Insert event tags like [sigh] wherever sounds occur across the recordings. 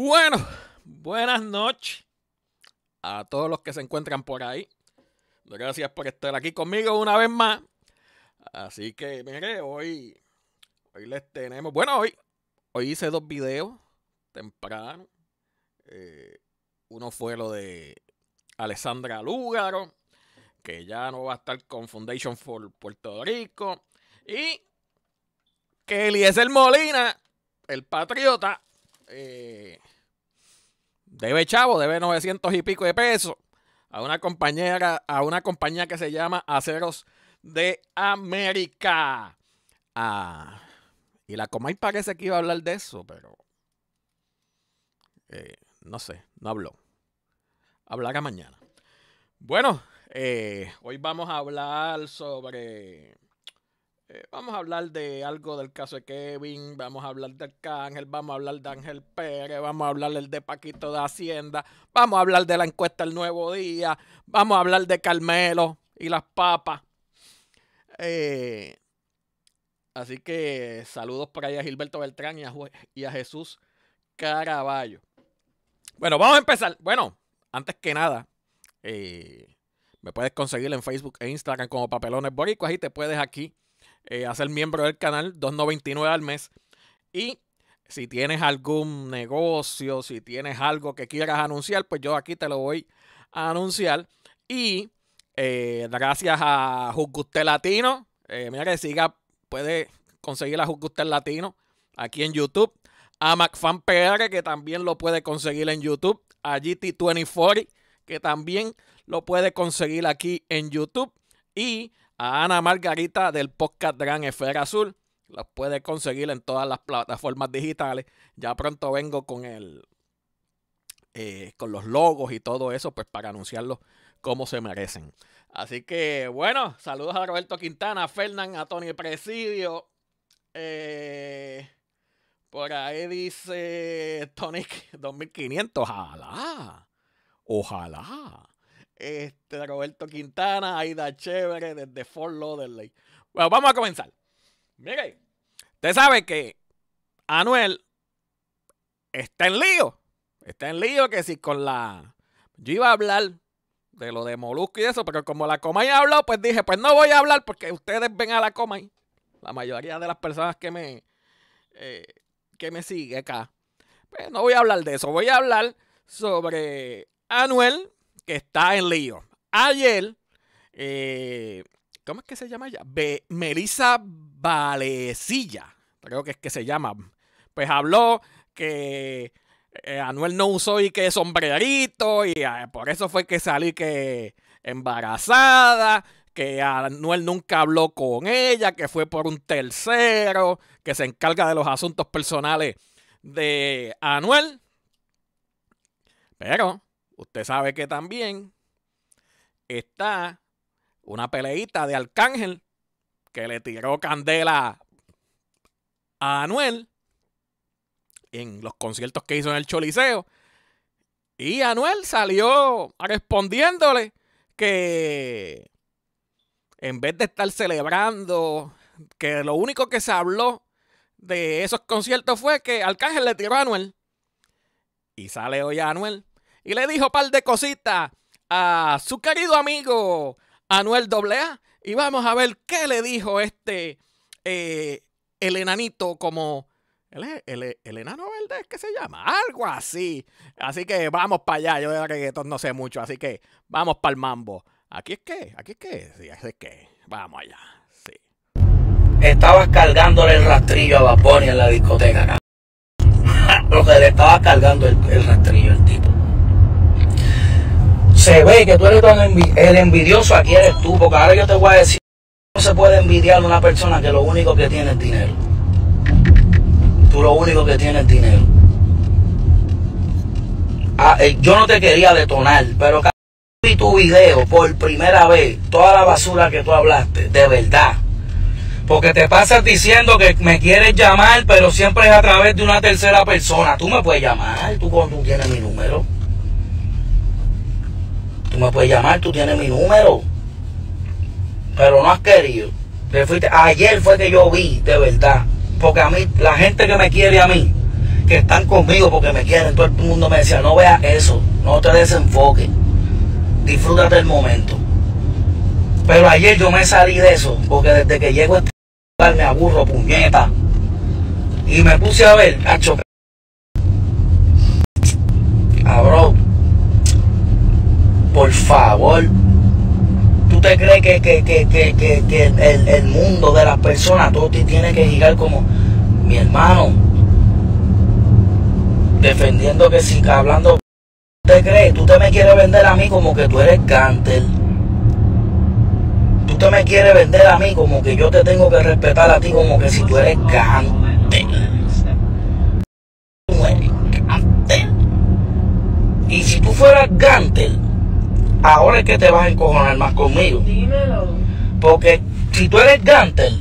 Bueno, buenas noches a todos los que se encuentran por ahí. Gracias por estar aquí conmigo una vez más. Así que, mire, hoy, hoy les tenemos. Bueno, hoy, hoy hice dos videos temprano. Eh, uno fue lo de Alessandra Lúgaro, que ya no va a estar con Foundation for Puerto Rico. Y que el Molina, el patriota, eh, debe chavo, debe 900 y pico de pesos a una compañera, a una compañía que se llama Aceros de América. Ah, y la Comay parece que iba a hablar de eso, pero eh, no sé, no habló. Hablará mañana. Bueno, eh, hoy vamos a hablar sobre eh, vamos a hablar de algo del caso de Kevin, vamos a hablar de Arcángel, vamos a hablar de Ángel Pérez, vamos a hablar del de Paquito de Hacienda, vamos a hablar de la encuesta El Nuevo Día, vamos a hablar de Carmelo y las papas. Eh, así que saludos por ahí a Gilberto Beltrán y a, Jesús Caraballo. Bueno, vamos a empezar. Bueno, antes que nada, eh, me puedes conseguir en Facebook e Instagram como Papelones Boricuas y te puedes aquí eh, a ser miembro del canal, 2.99 al mes. Y si tienes algún negocio, si tienes algo que quieras anunciar, pues yo aquí te lo voy a anunciar. Y eh, gracias a Juzguste Latino, eh, mira que siga, puede conseguir a Juzguste Latino aquí en YouTube. A McFan que también lo puede conseguir en YouTube. A gt 2040 que también lo puede conseguir aquí en YouTube. Y a Ana Margarita del podcast Gran Esfera Azul. Los puedes conseguir en todas las plataformas digitales. Ya pronto vengo con el eh, con los logos y todo eso, pues para anunciarlos como se merecen. Así que bueno, saludos a Roberto Quintana, a Fernán, a Tony Presidio. Eh, por ahí dice Tony 2500. Ojalá. Ojalá este, Roberto Quintana, Aida Chévere, desde Fort Lauderdale. Bueno, vamos a comenzar. Mire, usted sabe que Anuel está en lío. Está en lío que si con la... Yo iba a hablar de lo de Molusco y eso, pero como la Comay habló, pues dije, pues no voy a hablar porque ustedes ven a la y La mayoría de las personas que me, eh, que me sigue acá. Pues no voy a hablar de eso, voy a hablar sobre Anuel que está en lío. Ayer, eh, ¿cómo es que se llama ella? Melissa Valecilla, creo que es que se llama. Pues habló que eh, Anuel no usó y que sombrerito y eh, por eso fue que salí que embarazada, que Anuel nunca habló con ella, que fue por un tercero, que se encarga de los asuntos personales de Anuel. Pero Usted sabe que también está una peleita de Arcángel que le tiró candela a Anuel en los conciertos que hizo en el Choliseo. Y Anuel salió respondiéndole que en vez de estar celebrando, que lo único que se habló de esos conciertos fue que Arcángel le tiró a Anuel. Y sale hoy a Anuel y le dijo un par de cositas a su querido amigo Anuel AA. Y vamos a ver qué le dijo este, eh, el enanito como... El, el, enano verde que se llama, algo así. Así que vamos para allá, yo de reggaetón no sé mucho, así que vamos para el mambo. Aquí es que, aquí es que, que, vamos allá, sí. Estabas cargándole el rastrillo a Baboni en la discoteca, [laughs] Lo que le estaba cargando el, rastrillo el tipo se ve que tú eres el envidioso, aquí eres tú, porque ahora yo te voy a decir, no se puede envidiar a una persona que lo único que tiene es dinero. Tú lo único que tienes es dinero. Ah, eh, yo no te quería detonar, pero cada vi tu video por primera vez, toda la basura que tú hablaste, de verdad. Porque te pasas diciendo que me quieres llamar, pero siempre es a través de una tercera persona. Tú me puedes llamar, tú, cuando tienes mi número me puedes llamar, tú tienes mi número. Pero no has querido. Te fuiste. Ayer fue que yo vi, de verdad. Porque a mí, la gente que me quiere a mí, que están conmigo porque me quieren, todo el mundo me decía, no veas eso, no te desenfoques. Disfrútate el momento. Pero ayer yo me salí de eso, porque desde que llego a este lugar me aburro, puñeta. Y me puse a ver, a chocar. por favor. ¿Tú te crees que, que, el, mundo de las personas, todo te tiene que girar como mi hermano? Defendiendo que si hablando... ¿Tú te crees? ¿Tú te me quieres vender a mí como que tú eres ganter? ¿Tú te me quieres vender a mí como que yo te tengo que respetar a ti como que si tú eres ganter? Tú eres Y si tú fueras ganter ahora es que te vas a encojonar más conmigo. Dímelo. Porque si tú eres Gantel,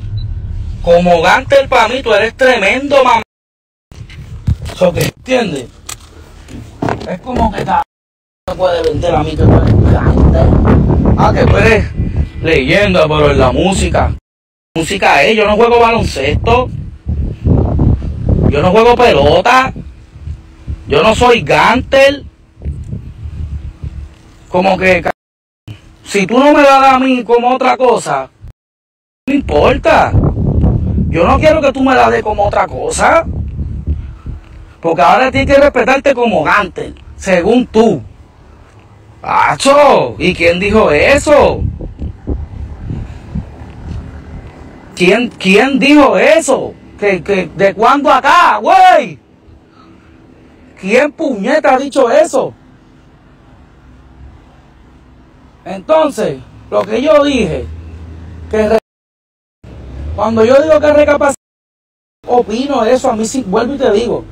como Gantel para mí, tú eres tremendo mamá. entiendes? Es como que está No puede vender a mí que tú eres Gantel. Ah, que tú eres leyenda, pero en la música. Música es, eh, yo no juego baloncesto. Yo no juego pelota. Yo no soy Gantel. Como que, si tú no me das a mí como otra cosa, no importa. Yo no quiero que tú me la des como otra cosa. Porque ahora tienes que respetarte como antes, según tú. ¡Acho! ¿Y quién dijo eso? ¿Quién, quién dijo eso? de cuándo acá, güey? ¿Quién puñeta ha dicho eso? Entonces, lo que yo dije, que cuando yo digo que recapacito, opino eso, a mí sí, vuelvo y te digo,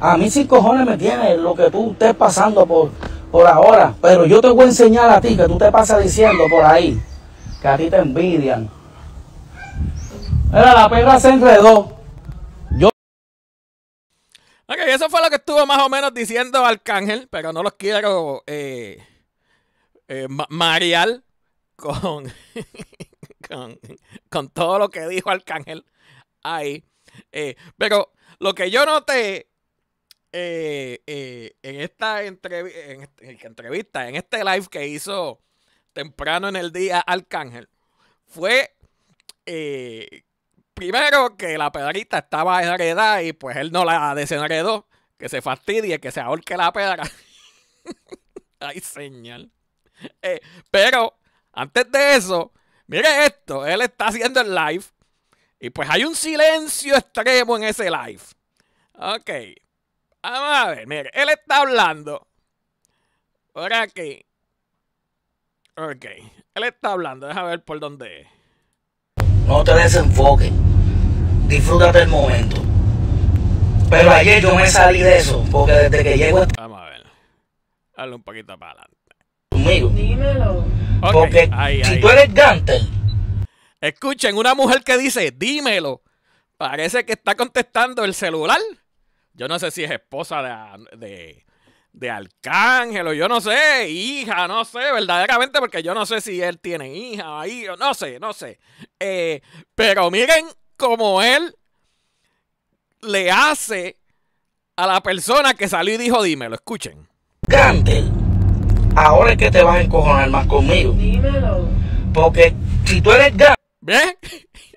a mí sin cojones me tiene lo que tú estés pasando por, por ahora, pero yo te voy a enseñar a ti que tú te pasas diciendo por ahí, que a ti te envidian. Era la perra se enredó. Yo. Ok, eso fue lo que estuvo más o menos diciendo Arcángel, pero no los quiero. Eh eh, Marial, [laughs] con, con, todo lo que dijo Arcángel ahí. Eh, pero lo que yo noté eh, en esta entrevista, en este live que hizo temprano en el día Arcángel, fue primero que la pedrita estaba enredada y pues él no la desenredó, que se fastidie, que se ahorque la pedra. [laughs] Ay, señal. [laughs] Eh, pero antes de eso, mire esto, él está haciendo el live y pues hay un silencio extremo en ese live. Ok, vamos a ver, mire, él está hablando. Por aquí. Ok, él está hablando, déjame ver por dónde es. No te desenfoques, disfrútate el momento. Pero ayer yo me salí de eso, porque desde que llego... Vamos a ver, dale un poquito para adelante. Dímelo. Porque si tú eres Gantel. Escuchen, una mujer que dice, dímelo. Parece que está contestando el celular. Yo no sé si es esposa de, de, Arcángel o yo no sé, hija, no sé, verdaderamente, porque yo no sé si él tiene hija ahí, no sé, no sé. Eh, pero miren cómo él le hace a la persona que salió y dijo dímelo, escuchen. Gantel ahora es que te vas a encojonar más conmigo. Dímelo. Porque si tú eres grande. Bien,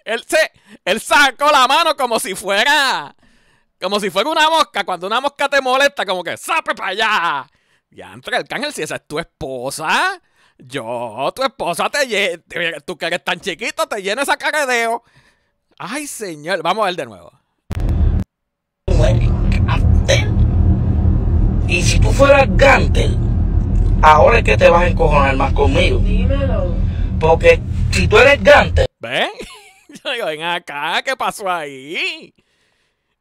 él, se, él sacó la mano como si fuera. Como si fuera una mosca. Cuando una mosca te molesta, como que sape para allá. Y entre el cángel, si esa es tu esposa. Yo, tu esposa, te, llena tú que eres tan chiquito, te llena esa cagadeo. Ay, señor. Vamos a ver de nuevo. Y si tú fueras Gantel, ahora es que te vas a encojonar más conmigo. Dímelo. Porque si tú eres gante. ¿Ven? [laughs] Yo digo, ven acá, ¿qué pasó ahí?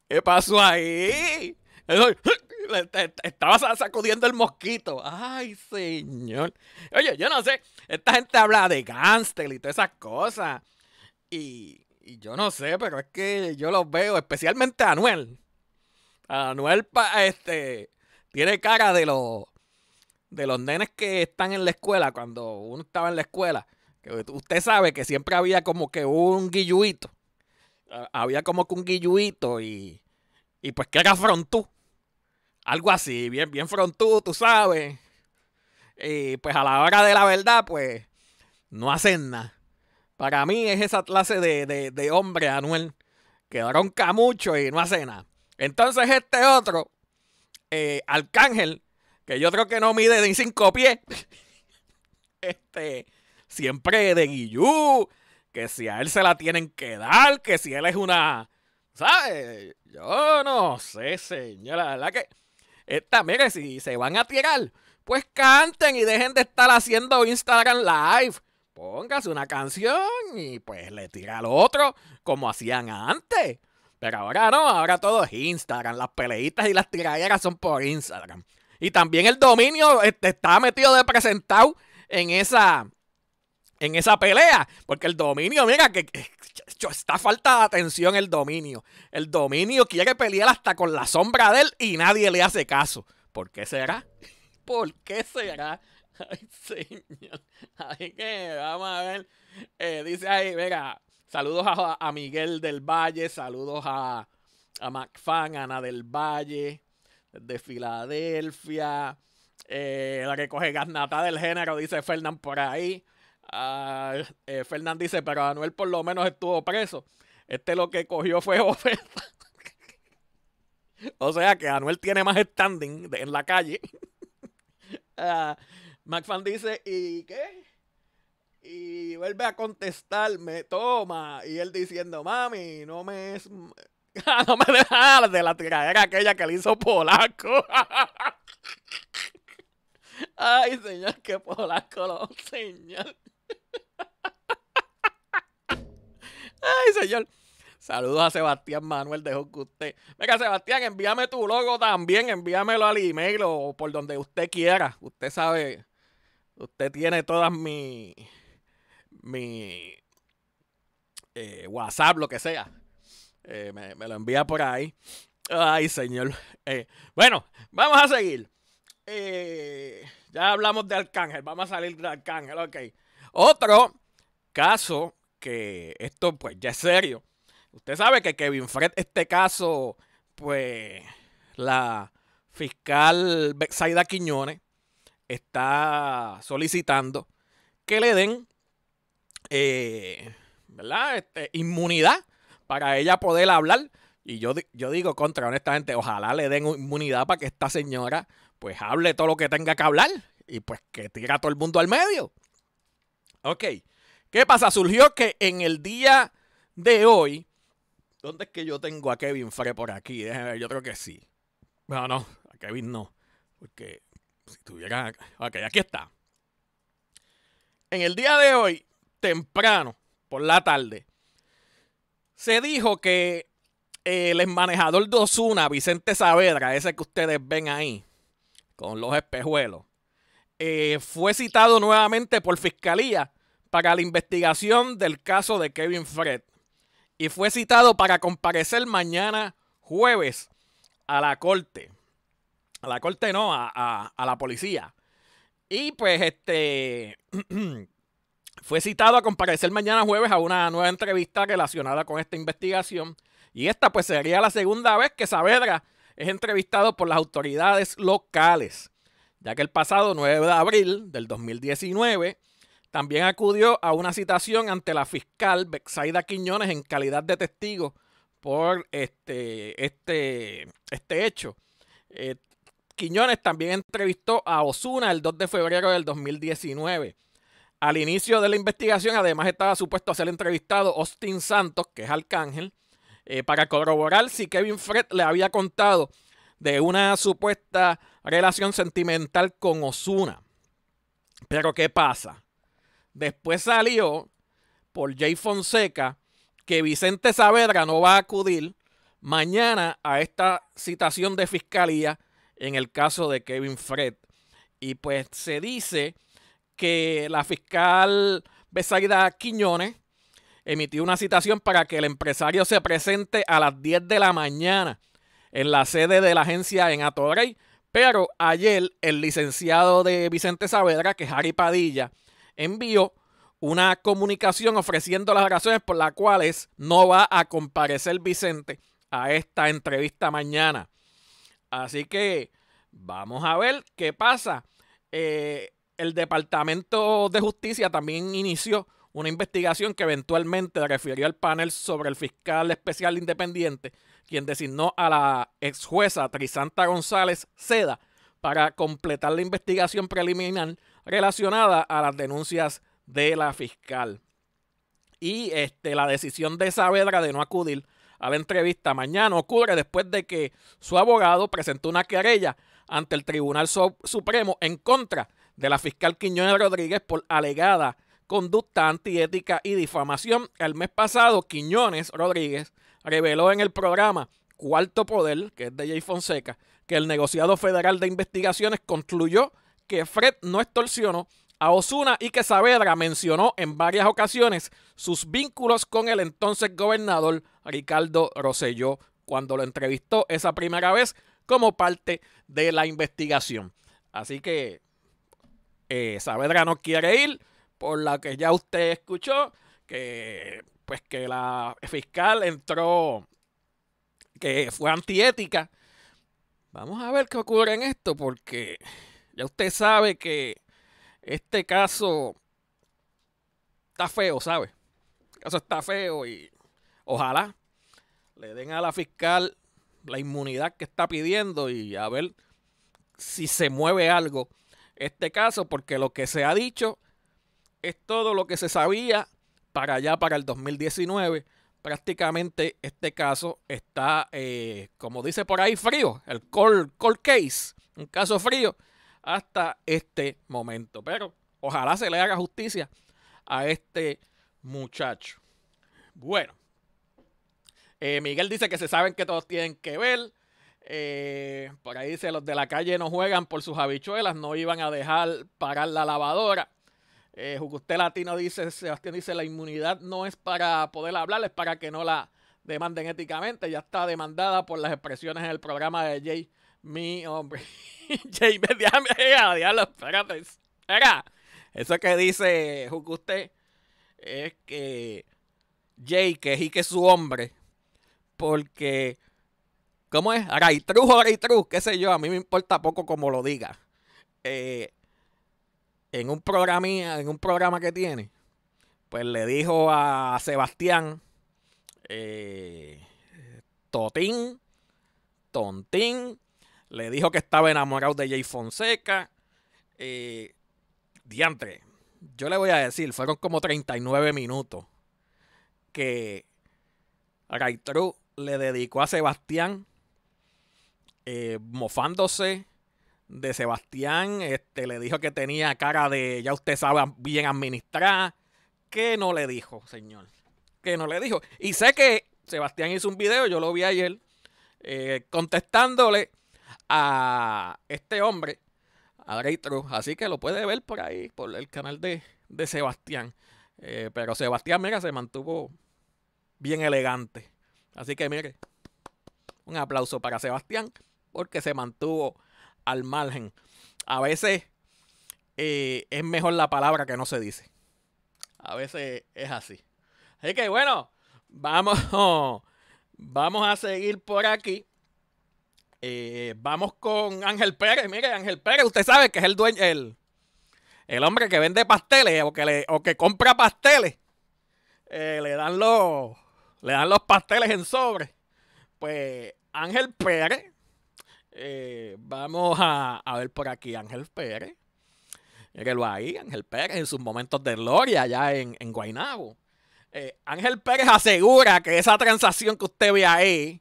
¿Qué pasó ahí? [laughs] Estaba sacudiendo el mosquito. Ay, señor. Oye, yo no sé. Esta gente habla de gánster y todas esas cosas. Y, yo no sé, pero es que yo los veo, especialmente a Anuel. Anuel, este, tiene cara de los de los nenes que están en la escuela, cuando uno estaba en la escuela, que usted sabe que siempre había como que un guilluito. Había como que un guilluito y, pues que era frontú. Algo así, bien, bien frontú, tú sabes. Y pues a la hora de la verdad, pues no hacen nada. Para mí es esa clase de, hombre, Anuel, que bronca mucho y no hace nada. Entonces este otro, eh, Arcángel, que yo creo que no mide ni cinco pies. [laughs] Este, siempre de Guillú, que si a él se la tienen que dar, que si él es una. ¿Sabes? Yo no sé, señora. La verdad que. Esta, mire, si se van a tirar, pues canten y dejen de estar haciendo Instagram Live. Póngase una canción y pues le tira al otro, como hacían antes. Pero ahora no, ahora todo es Instagram. Las peleitas y las tiraderas son por Instagram. Y también el dominio este, está metido de presentado en esa, en esa pelea. Porque el dominio, mira, que, está falta de atención el dominio. El dominio quiere pelear hasta con la sombra de él y nadie le hace caso. ¿Por qué será? [laughs] ¿Por qué será? [laughs] Ay, señor. Ay, que vamos a ver. Eh, dice ahí, mira, saludos a, a, Miguel del Valle, saludos a, a McFan, Ana del Valle de Filadelfia. Eh, la que coge gasnata del género, dice Fernán por ahí. Uh, ah, eh, Fernán dice, pero Anuel por lo menos estuvo preso. Este lo que cogió fue [laughs] oferta. o sea que Anuel tiene más standing en la calle. uh, [laughs] McFan dice, ¿y qué? Y vuelve a contestarme, toma. Y él diciendo, mami, no me es [laughs] no me dejas de la tiradera aquella que le hizo Polaco. [laughs] Ay, señor, qué Polaco lo señor. [laughs] Ay, señor. Saludos a Sebastián Manuel de usted. Venga, Sebastián, envíame tu logo también, envíamelo al email o por donde usted quiera. Usted sabe, usted tiene todas mis, mi, eh, WhatsApp, lo que sea. Eh, me, lo envía por ahí. Ay, señor. Eh, bueno, vamos a seguir. Eh, ya hablamos de Arcángel. Vamos a salir de Arcángel, ok. Otro caso que esto, pues, ya es serio. Usted sabe que Kevin Fred, este caso, pues, la fiscal Saida Quiñones está solicitando que le den, ¿verdad? Este, inmunidad para ella poder hablar. Y yo, yo digo contra, honestamente, ojalá le den inmunidad para que esta señora pues hable todo lo que tenga que hablar y pues que tira a todo el mundo al medio. Ok, ¿qué pasa? Surgió que en el día de hoy, ¿dónde es que yo tengo a Kevin Frey por aquí? Déjenme ver, yo creo que sí. Bueno, no, a Kevin no, porque si tuviera... Ok, aquí está. En el día de hoy, temprano, por la tarde, se dijo que eh, el exmanejador de Osuna, Vicente Saavedra, ese que ustedes ven ahí, con los espejuelos, eh, fue citado nuevamente por fiscalía para la investigación del caso de Kevin Fred y fue citado para comparecer mañana jueves a la corte. A la corte no, a la policía. Y pues este, [clears throat] Fue citado a comparecer mañana jueves a una nueva entrevista relacionada con esta investigación y esta pues sería la segunda vez que Saavedra es entrevistado por las autoridades locales, ya que el pasado 9 de abril del 2019 también acudió a una citación ante la fiscal Bexaida Quiñones en calidad de testigo por este, este, este hecho. Eh, Quiñones también entrevistó a Osuna el 2 de febrero del 2019. Al inicio de la investigación, además, estaba supuesto a ser entrevistado Austin Santos, que es Arcángel, eh, para corroborar si Kevin Fred le había contado de una supuesta relación sentimental con Osuna. Pero ¿qué pasa? Después salió por Jay Fonseca que Vicente Saavedra no va a acudir mañana a esta citación de fiscalía en el caso de Kevin Fred. Y pues se dice que la fiscal Besaida Quiñones emitió una citación para que el empresario se presente a las 10 de la mañana en la sede de la agencia en Atorrey. Pero ayer el licenciado de Vicente Saavedra, que es Harry Padilla, envió una comunicación ofreciendo las razones por las cuales no va a comparecer Vicente a esta entrevista mañana. Así que vamos a ver qué pasa. Eh, el Departamento de Justicia también inició una investigación que eventualmente refirió al panel sobre el fiscal especial independiente, quien designó a la ex jueza Trisanta González Seda para completar la investigación preliminar relacionada a las denuncias de la fiscal. Y este, la decisión de Saavedra de no acudir a la entrevista mañana ocurre después de que su abogado presentó una querella ante el Tribunal Supremo en contra de de la fiscal Quiñones Rodríguez por alegada conducta antiética y difamación. El mes pasado, Quiñones Rodríguez reveló en el programa Cuarto Poder, que es de Jay Fonseca, que el negociado federal de investigaciones concluyó que Fred no extorsionó a Osuna y que Saavedra mencionó en varias ocasiones sus vínculos con el entonces gobernador Ricardo Rosselló cuando lo entrevistó esa primera vez como parte de la investigación. Así que eh, Saavedra no quiere ir, por la que ya usted escuchó, que pues que la fiscal entró, que fue antiética. Vamos a ver qué ocurre en esto, porque ya usted sabe que este caso está feo, ¿sabe? Este caso está feo y ojalá le den a la fiscal la inmunidad que está pidiendo y a ver si se mueve algo este caso porque lo que se ha dicho es todo lo que se sabía para allá, para el 2019. Prácticamente este caso está, eh, como dice por ahí, frío, el cold, case, un caso frío hasta este momento. Pero ojalá se le haga justicia a este muchacho. Bueno, eh, Miguel dice que se saben que todos tienen que ver. Eh, por ahí dice, los de la calle no juegan por sus habichuelas, no iban a dejar parar la lavadora. Eh, Jucusté Latino dice, Sebastián dice, la inmunidad no es para poder hablar, es para que no la demanden éticamente. Ya está demandada por las expresiones en el programa de Jay. Mi hombre. [laughs] Jay, [laughs] eh, diablo, espérate. Eso que dice usted es que Jay, que es y que es su hombre, porque ¿Cómo es? Raitruz o qué sé yo, a mí me importa poco como lo diga. Eh, en, un programa, en un programa que tiene, pues le dijo a Sebastián, eh, Totín, Tontín, le dijo que estaba enamorado de Jay Fonseca. Eh, diantre, yo le voy a decir, fueron como 39 minutos que Raitrú le dedicó a Sebastián eh, mofándose de Sebastián. Este, le dijo que tenía cara de, ya usted sabe, bien administrada. ¿Qué no le dijo, señor? ¿Qué no le dijo? Y sé que Sebastián hizo un video, yo lo vi ayer, eh, contestándole a este hombre, a Drey Así que lo puede ver por ahí, por el canal de, de Sebastián. Eh, pero Sebastián, mira, se mantuvo bien elegante. Así que mire, un aplauso para Sebastián porque se mantuvo al margen. A veces eh, es mejor la palabra que no se dice. A veces es así. Así que bueno, vamos, [laughs] vamos a seguir por aquí. Eh, vamos con Ángel Pérez. Mire, Ángel Pérez, usted sabe que es el dueño, el, el hombre que vende pasteles o que, le, o que compra pasteles. Eh, le, dan los, le dan los pasteles en sobre. Pues Ángel Pérez eh, vamos a, ver por aquí Ángel Pérez. lo ahí, Ángel Pérez, en sus momentos de gloria allá en, en Guaynabo. Eh, Ángel Pérez asegura que esa transacción que usted ve ahí,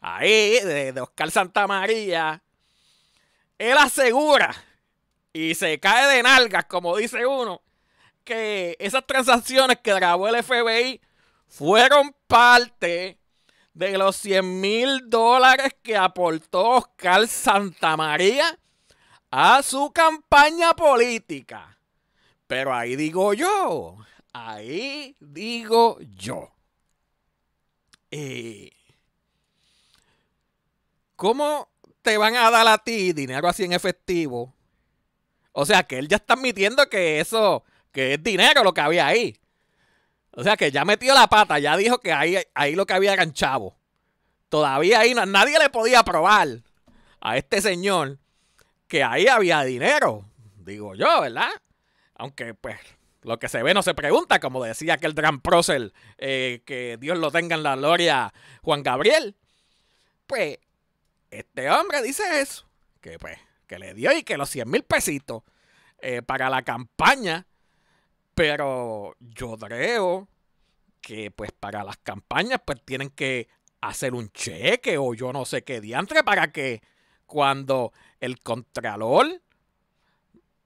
ahí, de, de Oscar Santamaría, él asegura, y se cae de nalgas, como dice uno, que esas transacciones que grabó el FBI fueron parte de los 100 mil dólares que aportó Oscar Santamaría a su campaña política. Pero ahí digo yo, ahí digo yo. Eh, ¿Cómo te van a dar a ti dinero así en efectivo? O sea, que él ya está admitiendo que eso, que es dinero lo que había ahí. O sea que ya metió la pata, ya dijo que ahí, ahí lo que había eran Todavía ahí nadie le podía probar a este señor que ahí había dinero. Digo yo, ¿verdad? Aunque pues lo que se ve no se pregunta, como decía aquel gran prócer, eh, que Dios lo tenga en la gloria, Juan Gabriel. Pues este hombre dice eso, que pues, que le dio y que los 100 mil pesitos eh, para la campaña pero yo creo que pues para las campañas pues tienen que hacer un cheque o yo no sé qué diantre para que cuando el contralor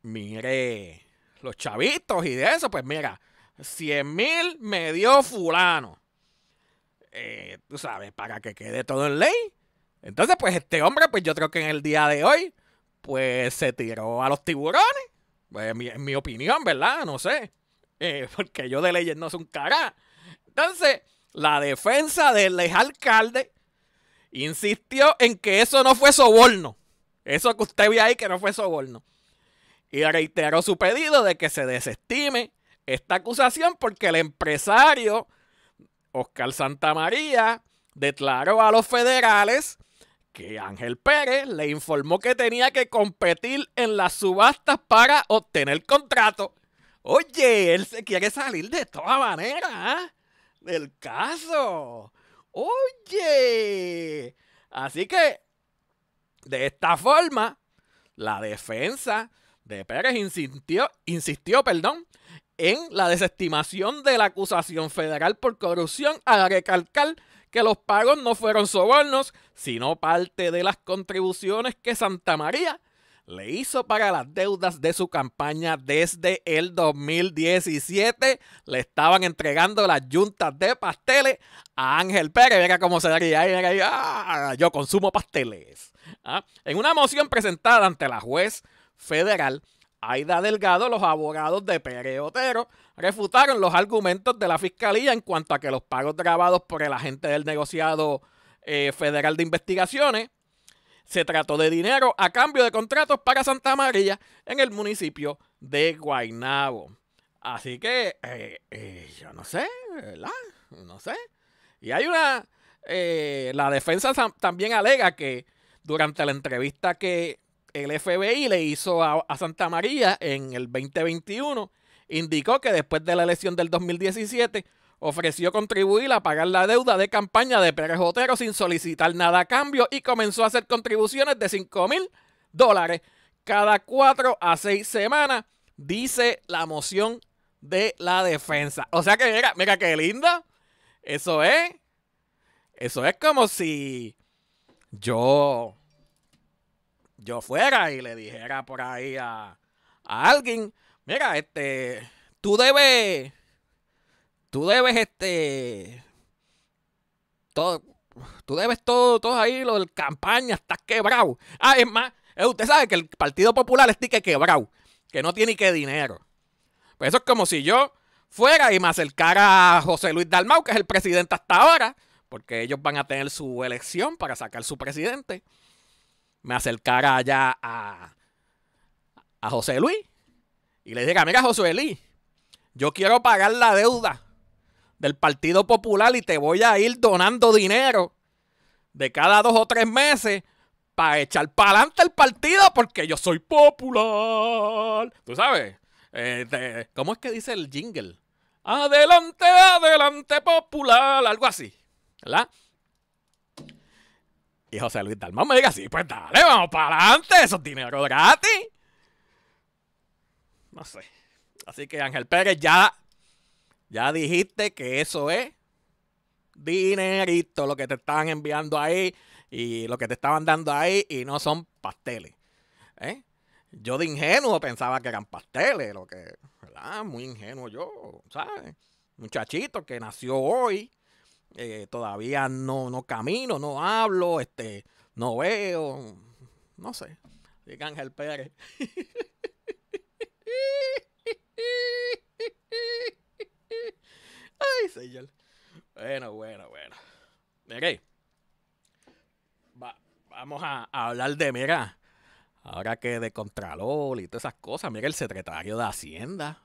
mire los chavitos y de eso, pues mira, 100 mil me dio fulano. Eh, tú sabes, para que quede todo en ley. Entonces, pues este hombre, pues yo creo que en el día de hoy, pues se tiró a los tiburones. Pues, mi, en mi opinión, ¿verdad? No sé. Eh, [laughs] porque yo de leyes no soy un carajo. Entonces, la defensa del alcalde insistió en que eso no fue soborno. Eso que usted ve ahí que no fue soborno. Y reiteró su pedido de que se desestime esta acusación porque el empresario Oscar Santamaría declaró a los federales que Ángel Pérez le informó que tenía que competir en las subastas para obtener contrato. Oye, él se quiere salir de toda manera ¿ah? del caso. Oye. Así que, de esta forma, la defensa de Pérez insistió, insistió perdón, en la desestimación de la acusación federal por corrupción al recalcar que los pagos no fueron sobornos, sino parte de las contribuciones que Santa María le hizo para las deudas de su campaña desde el 2017. Le estaban entregando las yuntas de pasteles a Ángel Pérez. Mira cómo se daría ah, yo consumo pasteles. Ah, en una moción presentada ante la juez federal Aida Delgado, los abogados de Pere Otero refutaron los argumentos de la fiscalía en cuanto a que los pagos grabados por el agente del negociado eh, federal de investigaciones se trató de dinero a cambio de contratos para Santa María en el municipio de Guaynabo. Así que eh, eh, yo no sé, ¿verdad? No sé. Y hay una. la defensa también alega que durante la entrevista que el FBI le hizo a, Santa María en el 2021, indicó que después de la elección del 2017 ofreció contribuir a pagar la deuda de campaña de Pérez Otero sin solicitar nada a cambio y comenzó a hacer contribuciones de 5 mil dólares cada cuatro a seis semanas, dice la moción de la defensa. O sea que mira, mira qué linda. Eso es. Eso es como si yo yo fuera y le dijera por ahí a, alguien, mira, este, tú debes, tú debes, este, todo, tú debes todo, todo ahí, lo de campaña, estás quebrado. Ah, es más, eh, usted sabe que el Partido Popular está que quebrado, que no tiene que dinero. Pues eso es como si yo fuera y me acercara a José Luis Dalmau, que es el presidente hasta ahora, porque ellos van a tener su elección para sacar su presidente me acercara allá a, José Luis y le dije, mira José Luis, yo quiero pagar la deuda del Partido Popular y te voy a ir donando dinero de cada dos o tres meses para echar para adelante el partido porque yo soy popular. Tú sabes, eh, ¿cómo es que dice el jingle? Adelante, adelante, popular, algo así, ¿verdad? Y José Luis no me diga, sí, pues dale, vamos para adelante, esos dinero gratis. No sé. Así que Ángel Pérez, ya, ya dijiste que eso es dinerito, lo que te estaban enviando ahí y lo que te estaban dando ahí y no son pasteles. ¿eh? Yo de ingenuo pensaba que eran pasteles, lo que, ¿verdad? Muy ingenuo yo, ¿sabes? Muchachito que nació hoy, eh, todavía no, no camino, no hablo, este, no veo, no sé. Diga Ángel Pérez. [laughs] Ay, señor. Bueno, bueno, bueno. Mire. vamos a, hablar de, mira, ahora que de Contralor y todas esas cosas, mira el secretario de Hacienda,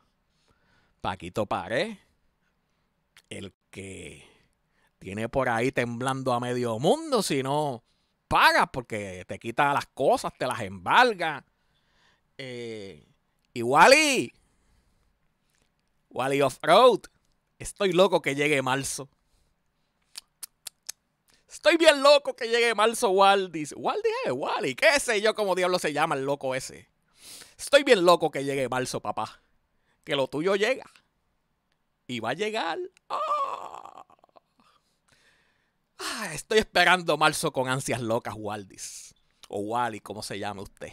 Paquito Pared, el que tiene por ahí temblando a medio mundo si no pagas porque te quita las cosas, te las embarga. Eh, y Wally, Wally Off-Road, estoy loco que llegue marzo. Estoy bien loco que llegue marzo, Waldis. Waldis es Wally, qué sé yo cómo diablo se llama el loco ese. Estoy bien loco que llegue marzo, papá. Que lo tuyo llega. Y va a llegar. ¡Ah! Ah, estoy esperando marzo con ansias locas, Waldis. O Wally, como se llama usted.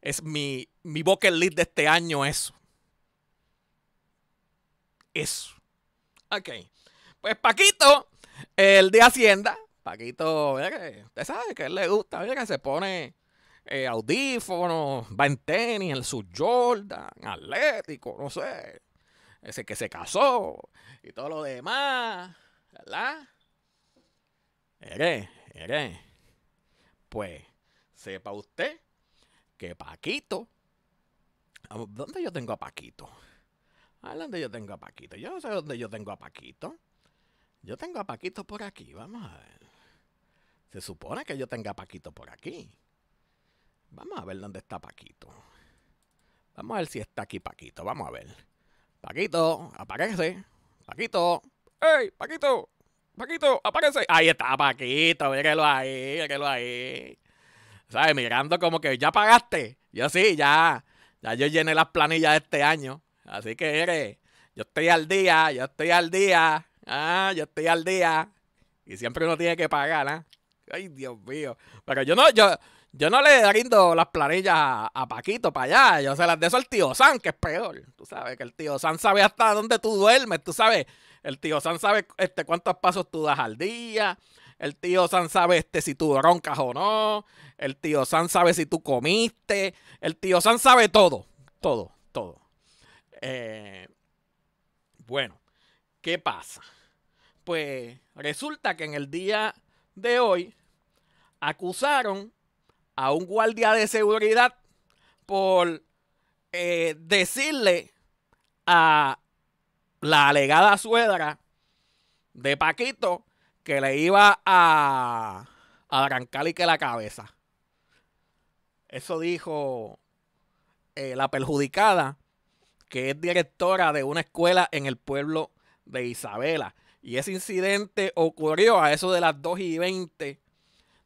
Es mi, mi bucket list de este año, eso. Eso. Ok. Pues Paquito, el de Hacienda. Paquito, que usted sabe que él le gusta, que se pone eh, audífonos, va en tenis, en su Jordan, atlético, no sé. Ese que se casó y todo lo demás. ¿verdad? Ere, ere. Pues, sepa usted que Paquito. ¿Dónde yo tengo a Paquito? dónde yo tengo a Paquito? Yo no sé dónde yo tengo a Paquito. Yo tengo a Paquito por aquí, vamos a ver. Se supone que yo tenga a Paquito por aquí. Vamos a ver dónde está Paquito. Vamos a ver si está aquí Paquito. Vamos a ver. Paquito, aparece. Paquito. ¡Ey, Paquito! Paquito, apárese, Ahí está Paquito, lo ahí, míralo ahí. ¿Sabes? Mirando como que ya pagaste. Yo sí, ya. Ya yo llené las planillas de este año. Así que, eres, yo estoy al día, yo estoy al día. Ah, yo estoy al día. Y siempre uno tiene que pagar, ¿ah? Ay, Dios mío. Pero yo no, yo, yo no le rindo las planillas a, a Paquito para allá. Yo se las eso al tío San, que es peor. Tú sabes que el tío San sabe hasta dónde tú duermes, tú sabes. El tío San sabe este, cuántos pasos tú das al día. El tío San sabe este, si tú roncas o no. El tío San sabe si tú comiste. El tío San sabe todo. Todo, todo. Eh, bueno, ¿qué pasa? Pues resulta que en el día de hoy acusaron a un guardia de seguridad por eh, decirle a la alegada suegra de Paquito que le iba a, a arrancar y que la cabeza. Eso dijo eh, la perjudicada, que es directora de una escuela en el pueblo de Isabela. Y ese incidente ocurrió a eso de las 2 y 20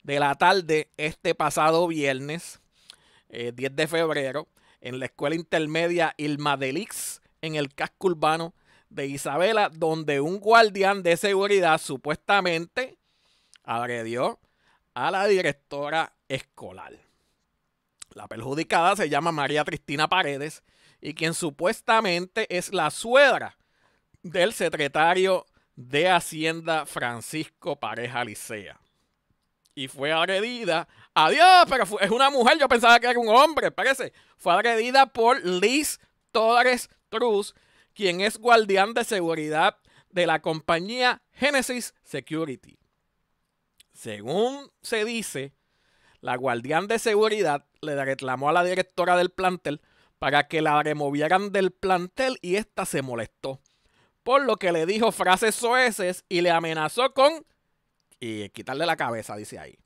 de la tarde este pasado viernes, 10 eh, de febrero, en la escuela intermedia Ilma Delix, en el casco urbano de Isabela, donde un guardián de seguridad supuestamente agredió a la directora escolar. La perjudicada se llama María Cristina Paredes y quien supuestamente es la suegra del secretario de Hacienda Francisco Pareja Licea. Y fue agredida. Adiós, pero es una mujer, yo pensaba que era un hombre, parece. Fue agredida por Liz Torres Cruz, quien es guardián de seguridad de la compañía Genesis Security. Según se dice, la guardián de seguridad le reclamó a la directora del plantel para que la removieran del plantel y ésta se molestó. Por lo que le dijo frases soeces y le amenazó con y quitarle la cabeza, dice ahí.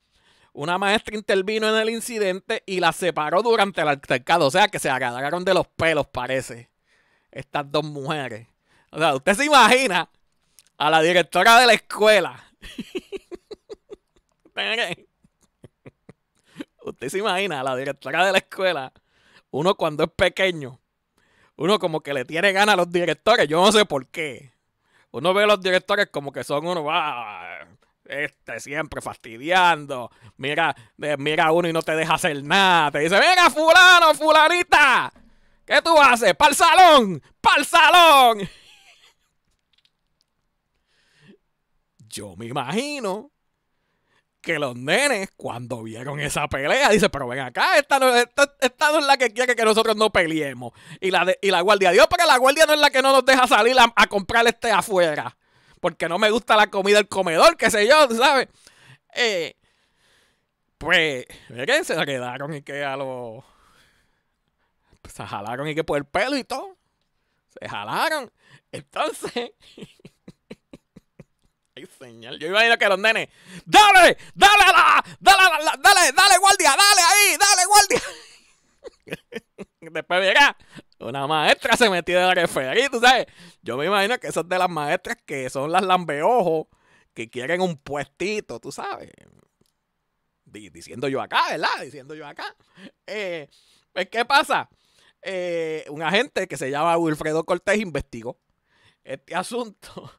Una maestra intervino en el incidente y la separó durante el altercado, o sea que se agarraron de los pelos, parece estas dos mujeres. O sea, usted se imagina a la directora de la escuela. [laughs] usted se imagina a la directora de la escuela. Uno cuando es pequeño, uno como que le tiene ganas a los directores. Yo no sé por qué. Uno ve a los directores como que son uno, va, ah, este, siempre fastidiando. Mira, eh, mira a uno y no te deja hacer nada. Te dice, venga, fulano, fulanita. ¿Qué tú haces? ¡Pa'l salón! ¡Pa'l salón! Yo me imagino que los nenes, cuando vieron esa pelea, dicen, pero ven acá, esta no, es la que quiere que nosotros no peleemos. Y la, de, y la guardia, Dios, porque la guardia no es la que no nos deja salir a, comprar este afuera. Porque no me gusta la comida del comedor, qué sé yo, ¿sabes? Eh, pues, ¿qué se quedaron y que a los se jalaron y que por el pelo y todo. Se jalaron. Entonces. [laughs] Ay, señor. Yo imagino que los nenes. ¡Dale! ¡Dale! La, ¡Dale! ¡Dale! ¡Dale, guardia! ¡Dale ahí! ¡Dale, guardia! [laughs] Después llega una maestra se metió de la referí, tú sabes. Yo me imagino que esas de las maestras que son las lambeojos, que quieren un puestito, tú sabes. diciendo yo acá, ¿verdad? Diciendo yo acá. Eh, pues, ¿qué pasa? Eh, un agente que se llama Wilfredo Cortés investigó este asunto.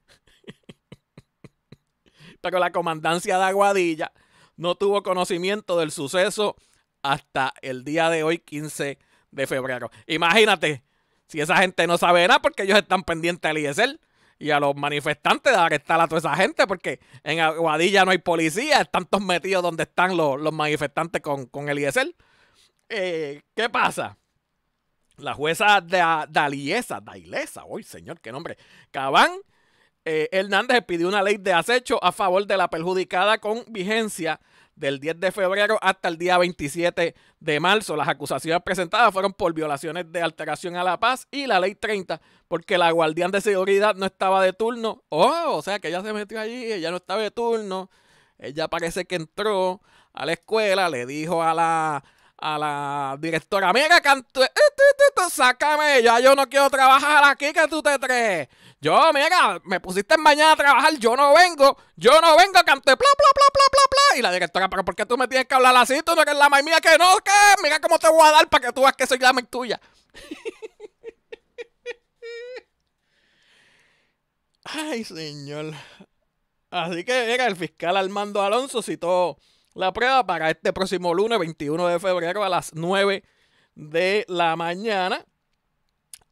[laughs] Pero la comandancia de Aguadilla no tuvo conocimiento del suceso hasta el día de hoy, 15 de febrero. Imagínate, si esa gente no sabe nada, porque ellos están pendientes al ISL e y a los manifestantes de arrestar a toda esa gente, porque en Aguadilla no hay policía, están todos metidos donde están los, manifestantes con, el ISL. E eh, ¿Qué pasa? la jueza Daliesa, Dailesa, hoy señor, qué nombre, Cabán eh, Hernández pidió una ley de acecho a favor de la perjudicada con vigencia del 10 de febrero hasta el día 27 de marzo. Las acusaciones presentadas fueron por violaciones de alteración a la paz y la ley 30, porque la guardián de seguridad no estaba de turno. Oh, o sea que ella se metió allí, ella no estaba de turno. Ella parece que entró a la escuela, le dijo a la a la directora, mira, canto, eh, eh, eh, sácame, ya yo no quiero trabajar aquí, que tú te traes. Yo, mira, me pusiste en mañana a trabajar, yo no vengo, yo no vengo, canté, bla, bla, bla, bla, bla, Y la directora, pero ¿por qué tú me tienes que hablar así? Tú no eres la más mía, que no, que mira cómo te voy a dar para que tú veas que soy la más tuya. [laughs] Ay, señor. Así que, mira, el fiscal Armando Alonso citó la prueba para este próximo lunes 21 de febrero a las 9 de la mañana.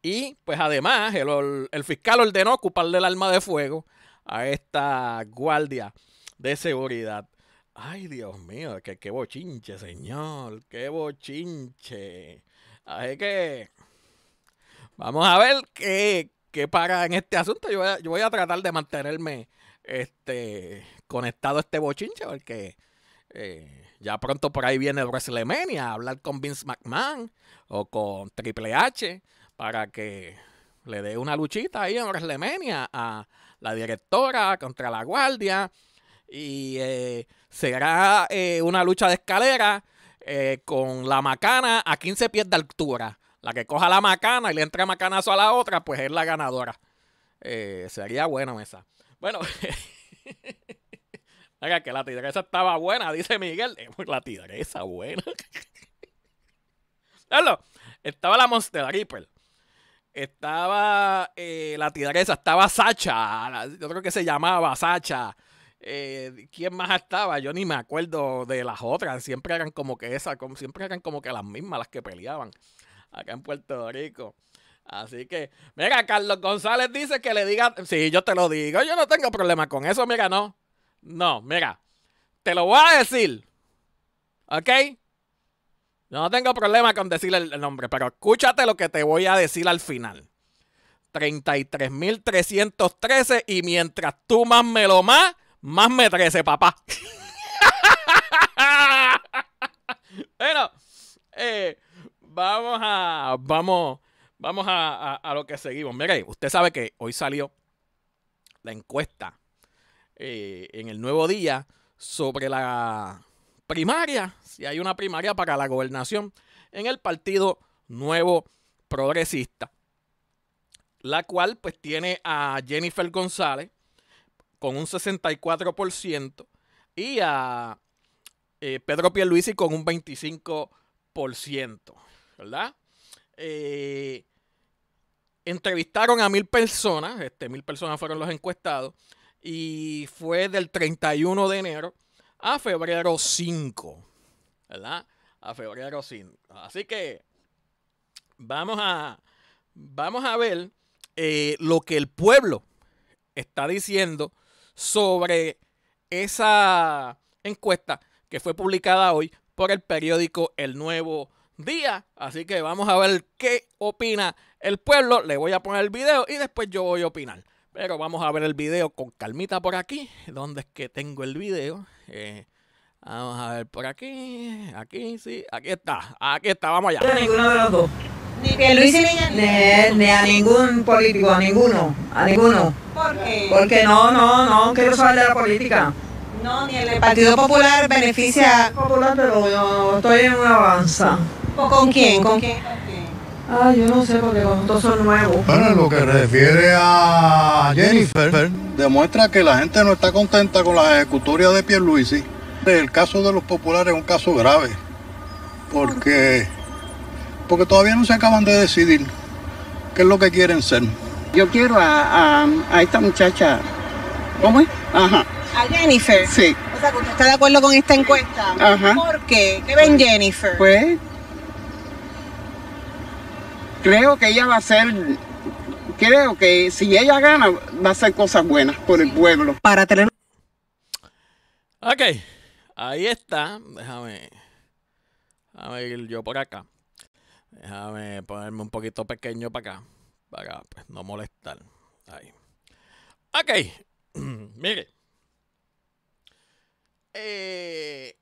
Y pues además el, fiscal ordenó ocuparle el arma de fuego a esta guardia de seguridad. Ay, Dios mío, que qué bochinche, señor, qué bochinche. Así que vamos a ver qué, qué para en este asunto. Yo voy, a, a tratar de mantenerme este, conectado a este bochinche porque eh, ya pronto por ahí viene WrestleMania a hablar con Vince McMahon o con Triple H para que le dé una luchita ahí en WrestleMania a la directora contra la guardia. Y eh, será eh, una lucha de escalera con la macana a 15 pies de altura. La que coja la macana y le entre macanazo a la otra, pues es la ganadora. sería bueno esa. Bueno. [laughs] que la tigresa estaba buena, dice Miguel. Eh, pues, la tigresa buena. [laughs] estaba la Monster Ripper Estaba eh, la tigresa, estaba Sacha. yo creo que se llamaba Sacha. Eh, ¿Quién más estaba? Yo ni me acuerdo de las otras. Siempre eran como que esas, como, siempre eran como que las mismas las que peleaban acá en Puerto Rico. Así que, mira, Carlos González dice que le diga, sí, yo te lo digo, yo no tengo problema con eso, mira, no, no, mira, te lo voy a decir. ¿Ok? no tengo problema con decirle el nombre, pero escúchate lo que te voy a decir al final. 33.313 y mientras tú más me lo más, más me trece, papá. [laughs] bueno, eh, vamos a, vamos, vamos a, a, lo que seguimos. Mire, usted sabe que hoy salió la encuesta eh, en el nuevo día sobre la primaria, si hay una primaria para la gobernación en el Partido Nuevo Progresista, la cual pues tiene a Jennifer González con un 64% y a eh, Pedro Pierluisi con un 25%, ¿verdad? Eh, entrevistaron a mil personas, este, mil personas fueron los encuestados, y fue del 31 de enero a febrero 5, ¿verdad? A febrero 5. Así que vamos a, vamos a ver eh, lo que el pueblo está diciendo sobre esa encuesta que fue publicada hoy por el periódico El Nuevo Día. Así que vamos a ver qué opina el pueblo. Le voy a poner el video y después yo voy a opinar. Pero vamos a ver el video con calmita por aquí. donde es que tengo el video? Eh, vamos a ver por aquí. Aquí, sí. Aquí está. Aquí está. Vamos allá. a ninguno de los dos. Ni que Luis y ni, ni, a ningún político, a ninguno. A ninguno. ¿Por qué? Porque no, no, no quiero saber de la política. No, ni el Partido Popular beneficia. Popular, pero yo estoy en una avanza. ¿Con quién? ¿Con quién? Ah, yo no sé porque los son nuevos. Bueno, lo que refiere a Jennifer, demuestra que la gente no está contenta con las ejecutorias de Pierluisi. El caso de los populares es un caso grave, porque, porque todavía no se acaban de decidir qué es lo que quieren ser. Yo quiero a, esta muchacha, ¿cómo es? Ajá. A Jennifer. Sí. O sea, usted está de acuerdo con esta encuesta. Ajá. ¿Por qué? ¿Qué ven Jennifer? Pues creo que ella va a ser creo que si ella gana, va a ser cosas buenas por el pueblo. Para tener. Ok, ahí está. Déjame. Déjame ir yo por acá. Déjame ponerme un poquito pequeño para acá. Para pues, no molestar. Ahí. Ok, [clears throat] mire. Eh,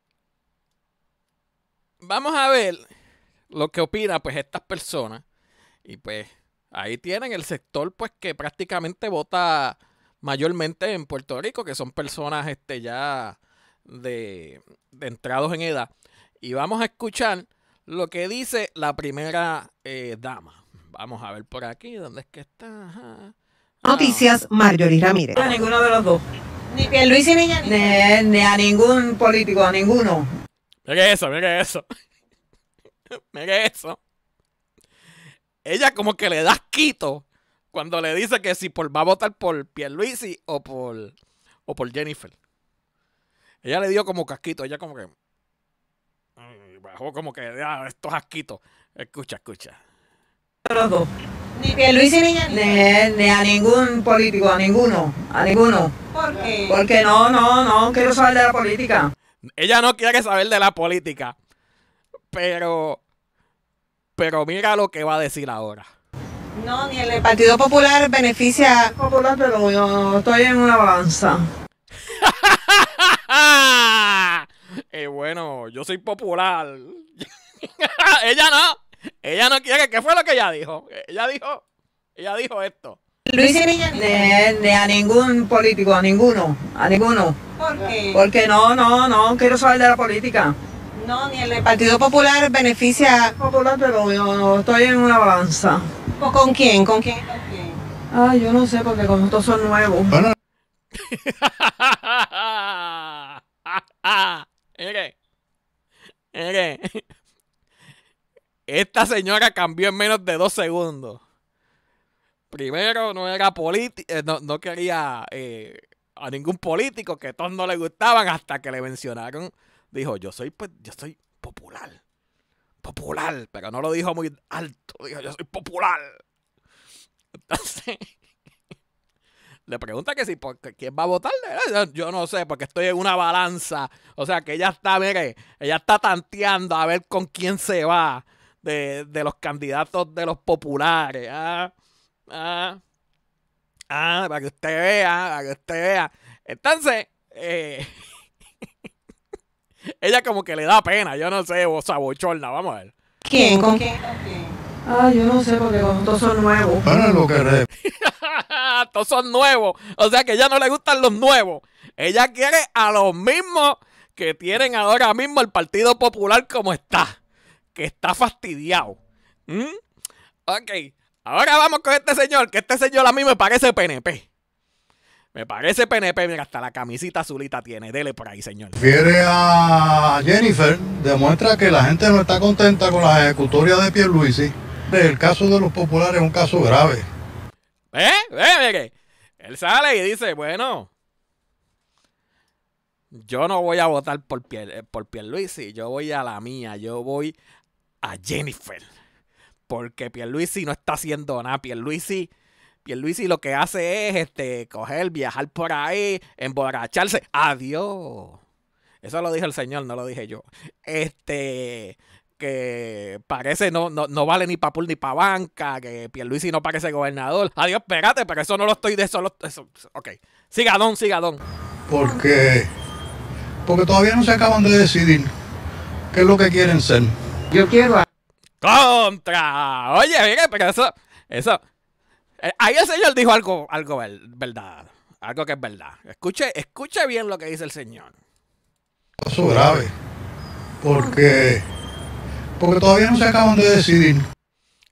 vamos a ver lo que opina pues estas personas y pues ahí tienen el sector pues que prácticamente vota mayormente en Puerto Rico, que son personas este, ya de, entrados en edad. Y vamos a escuchar lo que dice la primera eh, dama. Vamos a ver por aquí, ¿dónde es que está? Noticias ah. Marjorie Ramírez. A ninguno de los dos. Ni que Luis y ni, ni, a ningún político, a ninguno. Mire eso, mire eso. [laughs] mire eso ella como que le da quito cuando le dice que si va a votar por Pierluisi o por, o por Jennifer. Ella le dio como casquito, ella como que... Mm, bajó como que esto ah, estos asquitos. Escucha, escucha. Ni Pierluisi ni a ningún político, a ninguno, a ninguno. ¿Por qué? Porque no, no, no quiero saber de la política. Ella no quiere saber de la política. Pero pero mira lo que va a decir ahora. No, ni el Partido Popular beneficia. Popular, pero yo estoy en una balanza. [laughs] eh, bueno, yo soy popular. [laughs] ella no. Ella no quiere. ¿Qué fue lo que ella dijo? Ella dijo. Ella dijo esto. Luis de, de, a ningún político, a ninguno, a ninguno. ¿Por qué? Porque no, no, no quiero saber de la política. No, ni el Partido Popular beneficia. Popular, pero yo estoy en una balanza. ¿Con quién? ¿Con quién? ¿Con quién? Ah, yo no sé, porque con estos son nuevos. [laughs] esta señora cambió en menos de dos segundos. Primero, no era política, eh, no, quería eh, a ningún político que todos no le gustaban hasta que le mencionaron dijo, yo soy, pues, yo soy popular. Popular, pero no lo dijo muy alto, dijo, yo soy popular. [laughs] Entonces, le pregunta que si, porque, pues, ¿quién va a votar? Yo no sé, porque estoy en una balanza. O sea, que ella está, mire, ella está tanteando a ver con quién se va de, de los candidatos de los populares. Ah, ah, ah, para que usted vea, para que usted vea. Entonces, eh, [laughs] [laughs] Ella como que le da pena, yo no sé, o sabochorna, vamos a ver. ¿Quién? ¿Con quién? con quién Ah, yo no sé, porque todos son nuevos. Para lo que [laughs] Todos son nuevos. O sea que ella no le gustan los nuevos. Ella quiere a los mismos que tienen ahora mismo el Partido Popular como está. Que está fastidiado. ¿Mm? Ok. Ahora vamos con este señor, que este señor a mí me parece PNP. Me parece PNP, mira, hasta la camisita azulita tiene. Dele por ahí, señor. Fiere a Jennifer, demuestra que la gente no está contenta con las ejecutorias de Pierluisi. El caso de los populares es un caso grave. ¿Eh? ve, Él sale y dice, bueno, yo no voy a votar por, Pier, eh, por Pierluisi, yo voy a la mía, yo voy a Jennifer. Porque Pierluisi no está haciendo nada, Pierluisi Pierluisi lo que hace es este, coger, viajar por ahí, emborracharse. Adiós. Eso lo dijo el señor, no lo dije yo. Este que parece no, no, vale ni para pool ni para banca, que Pierluisi no parece gobernador. Adiós, espérate, pero eso no lo estoy de eso. ok, siga don, siga Porque, porque todavía no se acaban de decidir qué es lo que quieren ser. Yo quiero... Contra. Oye, mire, pero eso... Eso, eh, ahí el Señor dijo algo, algo verdad. Algo que es verdad. Escuche, escuche bien lo que dice el Señor. Eso grave. Porque. Porque todavía no se acaban de decidir.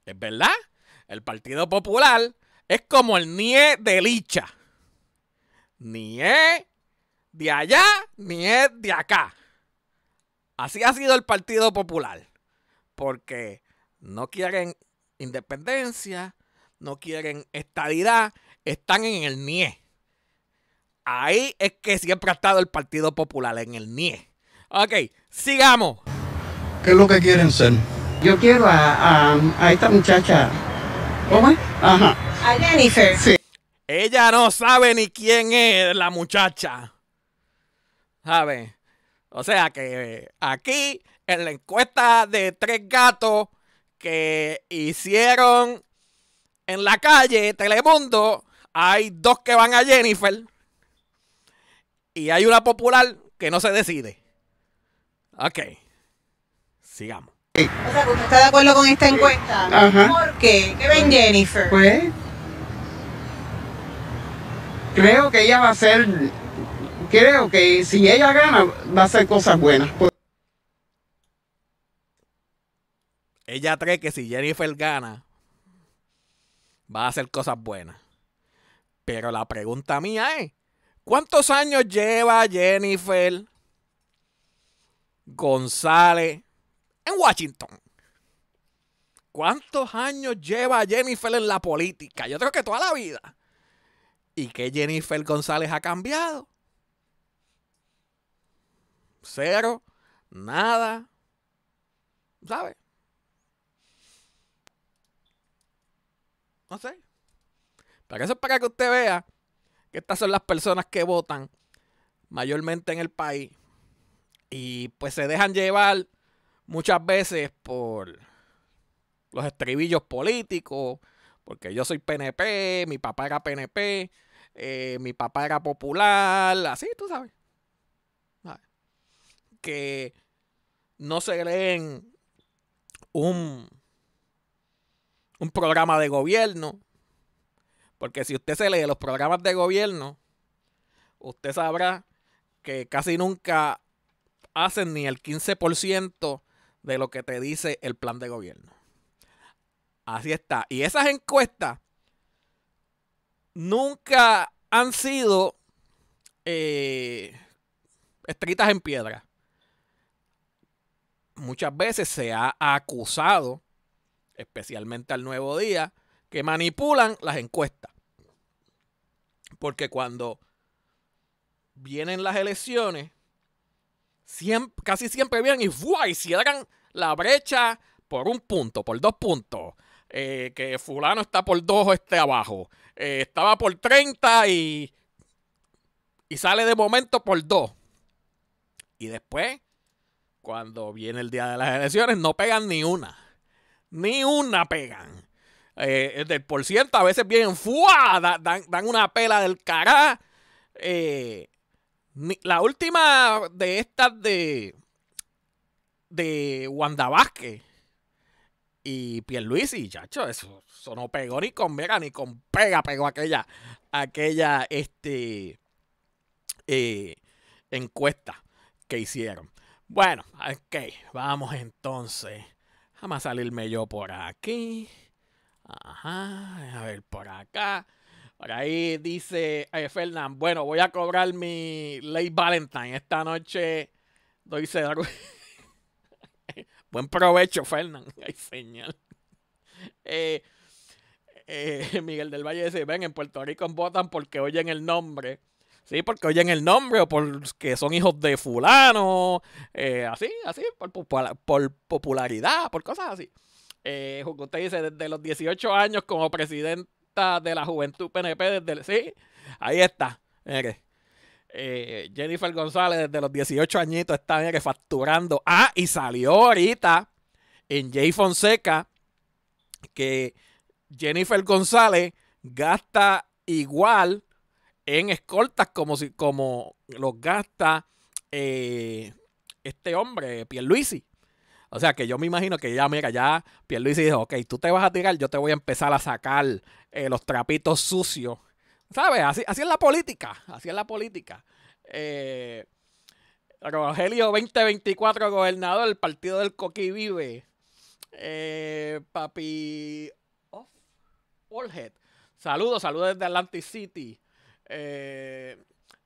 Es verdad. El Partido Popular es como el NIE de Licha. Ni de allá, ni de acá. Así ha sido el Partido Popular. Porque no quieren independencia, no quieren estadidad, están en el NIE. Ahí es que siempre ha estado el Partido Popular, en el NIE. Ok, sigamos. ¿Qué es lo que quieren ser? Yo quiero a, a, esta muchacha. ¿Cómo es? Ajá. A Jennifer. Sí. Ella no sabe ni quién es la muchacha. ¿Sabe? O sea que eh, aquí, en la encuesta de tres gatos que hicieron en la calle Telemundo hay dos que van a Jennifer y hay una popular que no se decide. Ok, sigamos. O sea, ¿usted está de acuerdo con esta encuesta? Ajá. ¿Por qué? ¿Qué ven Jennifer? Pues, creo que ella va a ser, creo que si ella gana, va a ser cosas buenas. Pues, ella cree que si Jennifer gana, Va a hacer cosas buenas. Pero la pregunta mía es, ¿cuántos años lleva Jennifer González en Washington? ¿Cuántos años lleva Jennifer en la política? Yo creo que toda la vida. ¿Y qué Jennifer González ha cambiado? Cero, nada. ¿Sabes? sé. que eso es para que usted vea que estas son las personas que votan mayormente en el país y pues se dejan llevar muchas veces por los estribillos políticos, porque yo soy PNP, mi papá era PNP, eh, mi papá era popular, así, tú sabes. Que no se leen un un programa de gobierno. Porque si usted se lee los programas de gobierno, usted sabrá que casi nunca hacen ni el 15% de lo que te dice el plan de gobierno. Así está. Y esas encuestas nunca han sido eh, en piedra. Muchas veces se ha acusado especialmente al Nuevo Día, que manipulan las encuestas. Porque cuando vienen las elecciones, casi siempre vienen y, y cierran la brecha por un punto, por dos puntos. Eh, que fulano está por dos este abajo. Eh, estaba por 30 y, y sale de momento por dos. Y después, cuando viene el día de las elecciones, no pegan ni una. Ni una pegan. Eh, del por ciento, a veces vienen ¡fua! Dan, dan, una pela del cara eh, la última de estas de. de Wanda Vázquez y Pierluisi, chacho, eso, eso no pegó ni con Vega ni con Pega, pegó aquella, aquella este, eh, encuesta que hicieron. Bueno, ok, vamos entonces Vamos salirme yo por aquí. Ajá, a ver, por acá. Por ahí dice eh, Fernán, bueno, voy a cobrar mi late Valentine. Esta noche doy cedar, [laughs] Buen provecho, Fernán. hay [laughs] señal. Eh, eh, [laughs] Miguel del Valle dice, ven, en Puerto Rico votan porque oyen el nombre. Sí, porque oyen el nombre o porque son hijos de fulano, eh, así, así, por, popularidad, por cosas así. Eh, usted dice, desde los 18 años como presidenta de la Juventud PNP, desde sí, ahí está. Eh, Jennifer González desde los 18 añitos está que facturando. Ah, y salió ahorita en Jay Fonseca que Jennifer González gasta igual en escoltas como, si, como los gasta eh, este hombre, Pierluisi. O sea que yo me imagino que ya, mira, ya Pierluisi dijo, ok, tú te vas a tirar, yo te voy a empezar a sacar eh, los trapitos sucios. ¿Sabes? Así, así es la política, así es la política. Eh, Rogelio 2024, gobernador del partido del Coqui Vive. Eh, papi... Oh, Saludos, saludos desde Atlantic City. Eh,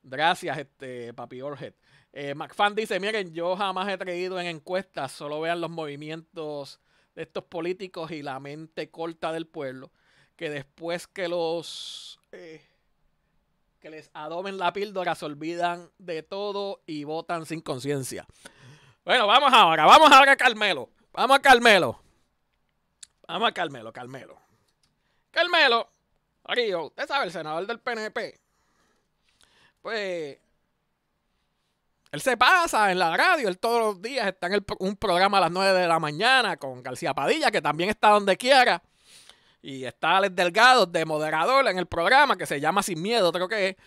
gracias, este, Papi Orget. Eh, McFan dice, miren, yo jamás he traído en encuestas, solo vean los movimientos de estos políticos y la mente corta del pueblo, que después que los... Eh, que les adoben la píldora, se olvidan de todo y votan sin conciencia. Bueno, vamos ahora, vamos ahora a Carmelo. Vamos a Carmelo. Vamos a Carmelo, Carmelo. Carmelo, Río, usted sabe, el senador del PNP, pues él se pasa en la radio, él todos los días está en un programa a las 9 de la mañana con García Padilla, que también está donde quiera. Y está Alex Delgado de moderador en el programa que se llama Sin Miedo, creo que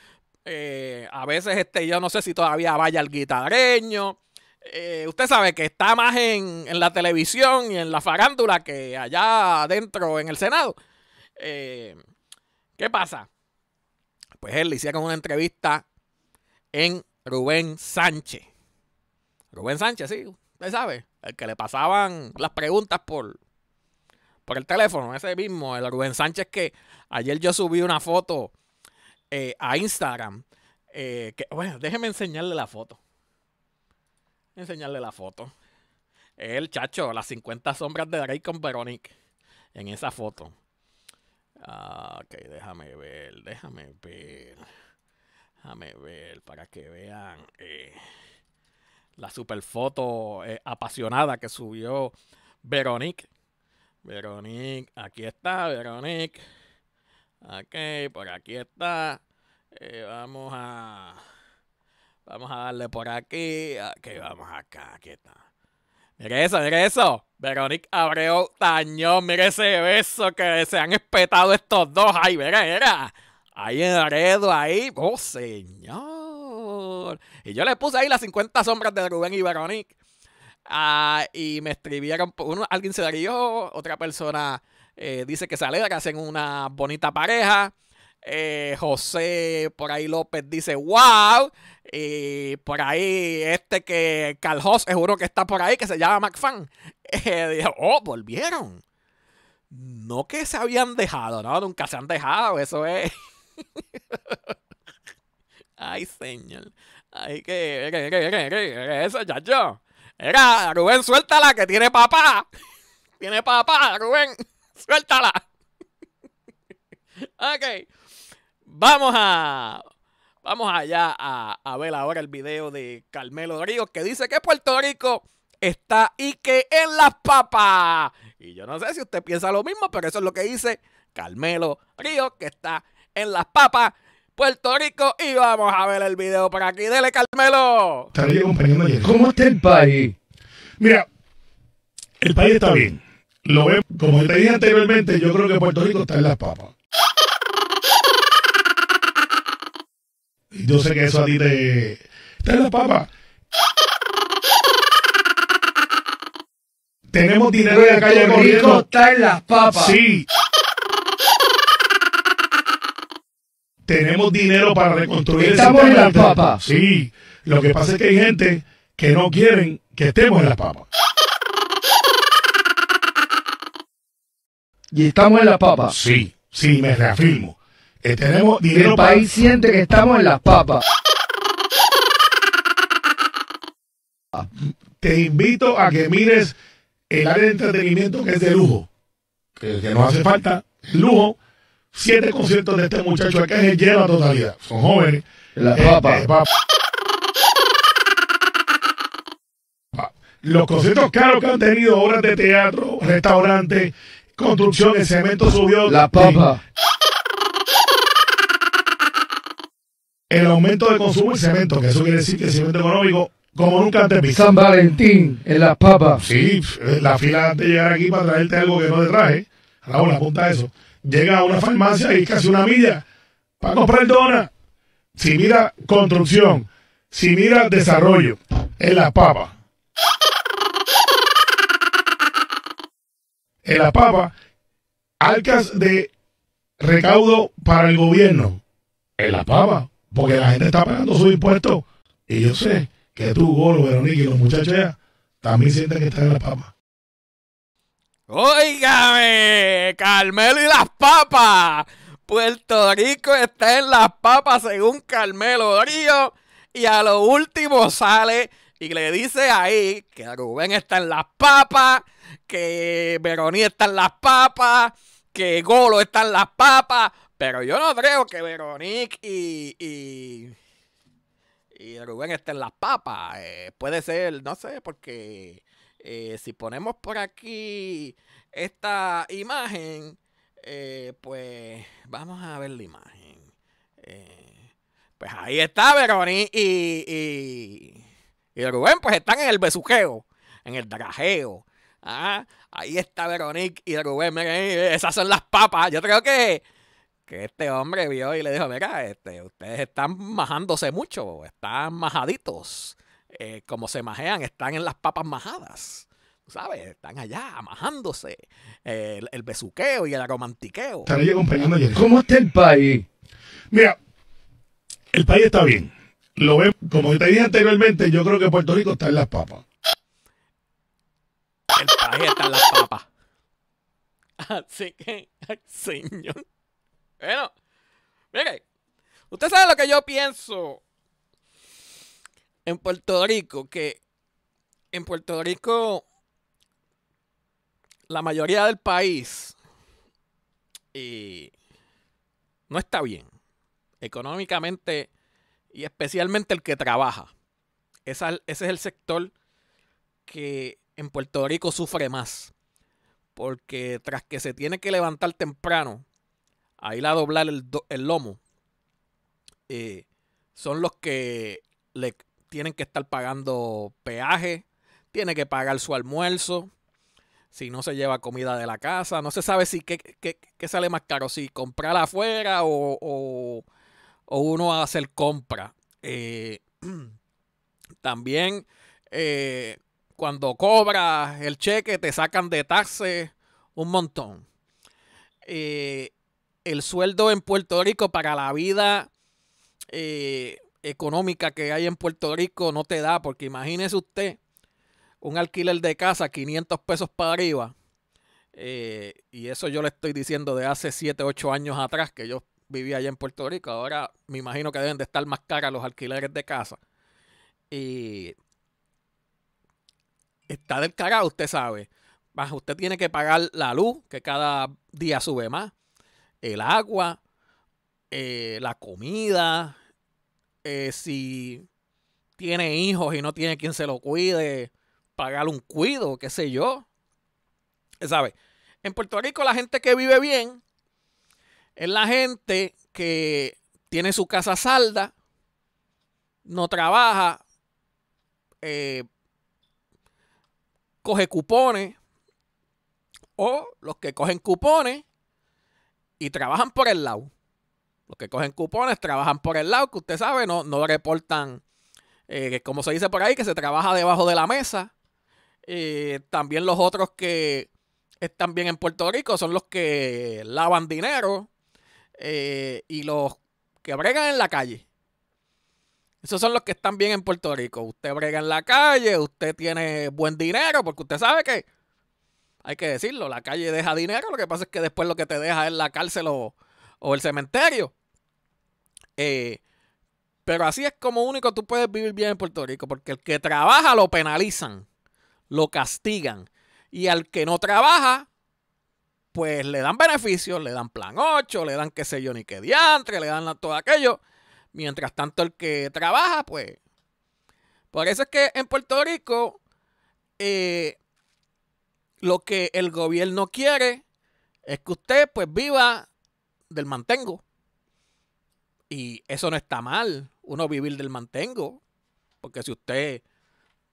eh, a veces este, yo no sé si todavía vaya al guitarreño. Eh, usted sabe que está más en, la televisión y en la farándula que allá adentro en el Senado. Eh, ¿Qué pasa? Pues él le hicieron una entrevista en Rubén Sánchez. Rubén Sánchez, sí, usted sabe, el que le pasaban las preguntas por, por el teléfono, ese mismo, el Rubén Sánchez que ayer yo subí una foto eh, a Instagram. Eh, que, bueno, déjeme enseñarle la foto. Enseñarle la foto. El chacho, las 50 sombras de Drake con Veronique en esa foto. Ah, ok, déjame ver, déjame ver. Déjame ver para que vean eh, la super foto eh, apasionada que subió Veronique. Veronique, aquí está Veronique. Ok, por aquí está. Eh, vamos a. Vamos a darle por aquí. ok, vamos acá, aquí está. Mire eso, mire eso. Verónica Abreu Tañón, mire ese beso que se han espetado estos dos. Ay, verá era. Ahí enredo, ahí. Oh, señor. Y yo le puse ahí las 50 sombras de Rubén y Verónica. Ah, y me escribieron, pues, uno, alguien se da otra persona eh, dice que se alegra, que hacen una bonita pareja. Eh, José por ahí López dice, wow. Y por ahí este que Carl es uno que está por ahí, que se llama McFan. [laughs] Eh, oh, volvieron. No que se habían dejado, no, nunca se han dejado, eso es. [laughs] Ay, señor. Ay, que, que, que, que eso, yo! Era, Rubén, suéltala, que tiene papá. [laughs] Tiene papá, Rubén. Suéltala. ok. Vamos a. Vamos allá a, ver ahora el video de Carmelo Ríos que dice que Puerto Rico está y que en las papas. Y yo no sé si usted piensa lo mismo, pero eso es lo que dice Carmelo Ríos que está en las papas. Puerto Rico y vamos a ver el video por aquí. Dele Carmelo. ¿Cómo está el país? Mira, el país está bien. como te dije anteriormente, yo creo que Puerto Rico está en las papas. Yo sé que eso a ti te. en la papa. Tenemos dinero en la calle corriendo. está en las papas. Sí. Tenemos dinero para reconstruir Estamos en las papas. Sí. Lo que pasa es que hay gente que no quieren que estemos en las papas. Y estamos en las papas. Sí, sí, me reafirmo tenemos dinero el país siente que estamos en las papas. Te invito a que mires el área de entretenimiento que es de lujo, que, nos hace falta, lujo. Siete conciertos de este muchacho acá es llena lleva totalidad. Son jóvenes. Las este, papas. Este, Los conciertos caros que han tenido, obras de teatro, restaurante construcción, el cemento subió. Las papas. el aumento de consumo de cemento, que eso quiere decir que el cemento económico como nunca antes San Valentín en la papa. Sí, eh, la fila antes de llegar aquí para traerte algo que no te traje, Raúl, apunta a eso. Llega a una farmacia y casi una milla para comprar dona. Si mira construcción, si mira desarrollo, en la papa. En la papa. alcas de recaudo para el gobierno. En la papa. Porque la gente está pagando sus impuestos. Y yo sé que tú, Golo, Verónica y los muchachos también sienten que están en las papas. ¡Oígame! Carmelo y las papas. Puerto Rico está en las papas según Carmelo Río. Y a lo último sale y le dice ahí que Rubén está en las papas, que Verónica está en las papas, que Golo está en las papas. Pero yo no creo que Veronique y, y, y Rubén estén las papas. Eh, puede ser, no sé, porque eh, si ponemos por aquí esta imagen, eh, pues vamos a ver la imagen. pues ahí está Veronique y, y, Rubén, pues están en el besuqueo, en el drajeo. Ah, ahí está Veronique y Rubén. esas son las papas. Yo creo que que este hombre vio y le dijo, mira, este, ustedes están majándose mucho, están majaditos, eh, como se majean, están en las papas majadas. ¿Sabes? Están allá majándose. Eh, el, besuqueo y el aromantiqueo. ¿Cómo está el país? Mira, el país está bien. Lo ve, como te dije anteriormente, yo creo que Puerto Rico está en las papas. El país está en las papas. [laughs] Así que, [laughs] señor. Bueno, mire, usted sabe lo que yo pienso en Puerto Rico, que en Puerto Rico la mayoría del país no está bien económicamente y especialmente el que trabaja. ese es el sector que en Puerto Rico sufre más, porque tras que se tiene que levantar temprano a la doblar el, lomo, eh, son los que le tienen que estar pagando peaje, tiene que pagar su almuerzo, si no se lleva comida de la casa, no se sabe si qué, sale más caro, si comprar afuera o, o, o uno hacer compra. Eh, [clears throat] también eh, cuando cobras el cheque te sacan de taxes un montón. Eh, el sueldo en Puerto Rico para la vida eh, económica que hay en Puerto Rico no te da, porque imagínese usted un alquiler de casa, 500 pesos para arriba, eh, y eso yo le estoy diciendo de hace 7, 8 años atrás que yo vivía allá en Puerto Rico, ahora me imagino que deben de estar más caras los alquileres de casa. Y está del carajo, usted sabe. usted tiene que pagar la luz, que cada día sube más el agua, eh, la comida, eh, si tiene hijos y no tiene quien se lo cuide, pagarle un cuido, qué sé yo. Eh, ¿sabe? En Puerto Rico la gente que vive bien es la gente que tiene su casa salda, no trabaja, coge cupones, o los que cogen cupones y trabajan por el lado. Los que cogen cupones trabajan por el lado, que usted sabe, no, no reportan, eh, como se dice por ahí, que se trabaja debajo de la mesa. Eh, también los otros que están bien en Puerto Rico son los que lavan dinero eh, y los que bregan en la calle. Esos son los que están bien en Puerto Rico. Usted brega en la calle, usted tiene buen dinero, porque usted sabe que hay que decirlo, la calle deja dinero, lo que pasa es que después lo que te deja es la cárcel o, el cementerio. Eh, pero así es como único tú puedes vivir bien en Puerto Rico, porque el que trabaja lo penalizan, lo castigan, y al que no trabaja, pues le dan beneficios, le dan plan 8, le dan qué sé yo ni qué diantre, le dan todo aquello. Mientras tanto, el que trabaja, pues. Por eso es que en Puerto Rico eh, lo que el gobierno quiere es que usted pues viva del mantengo. Y eso no está mal, uno vivir del mantengo. Porque si usted,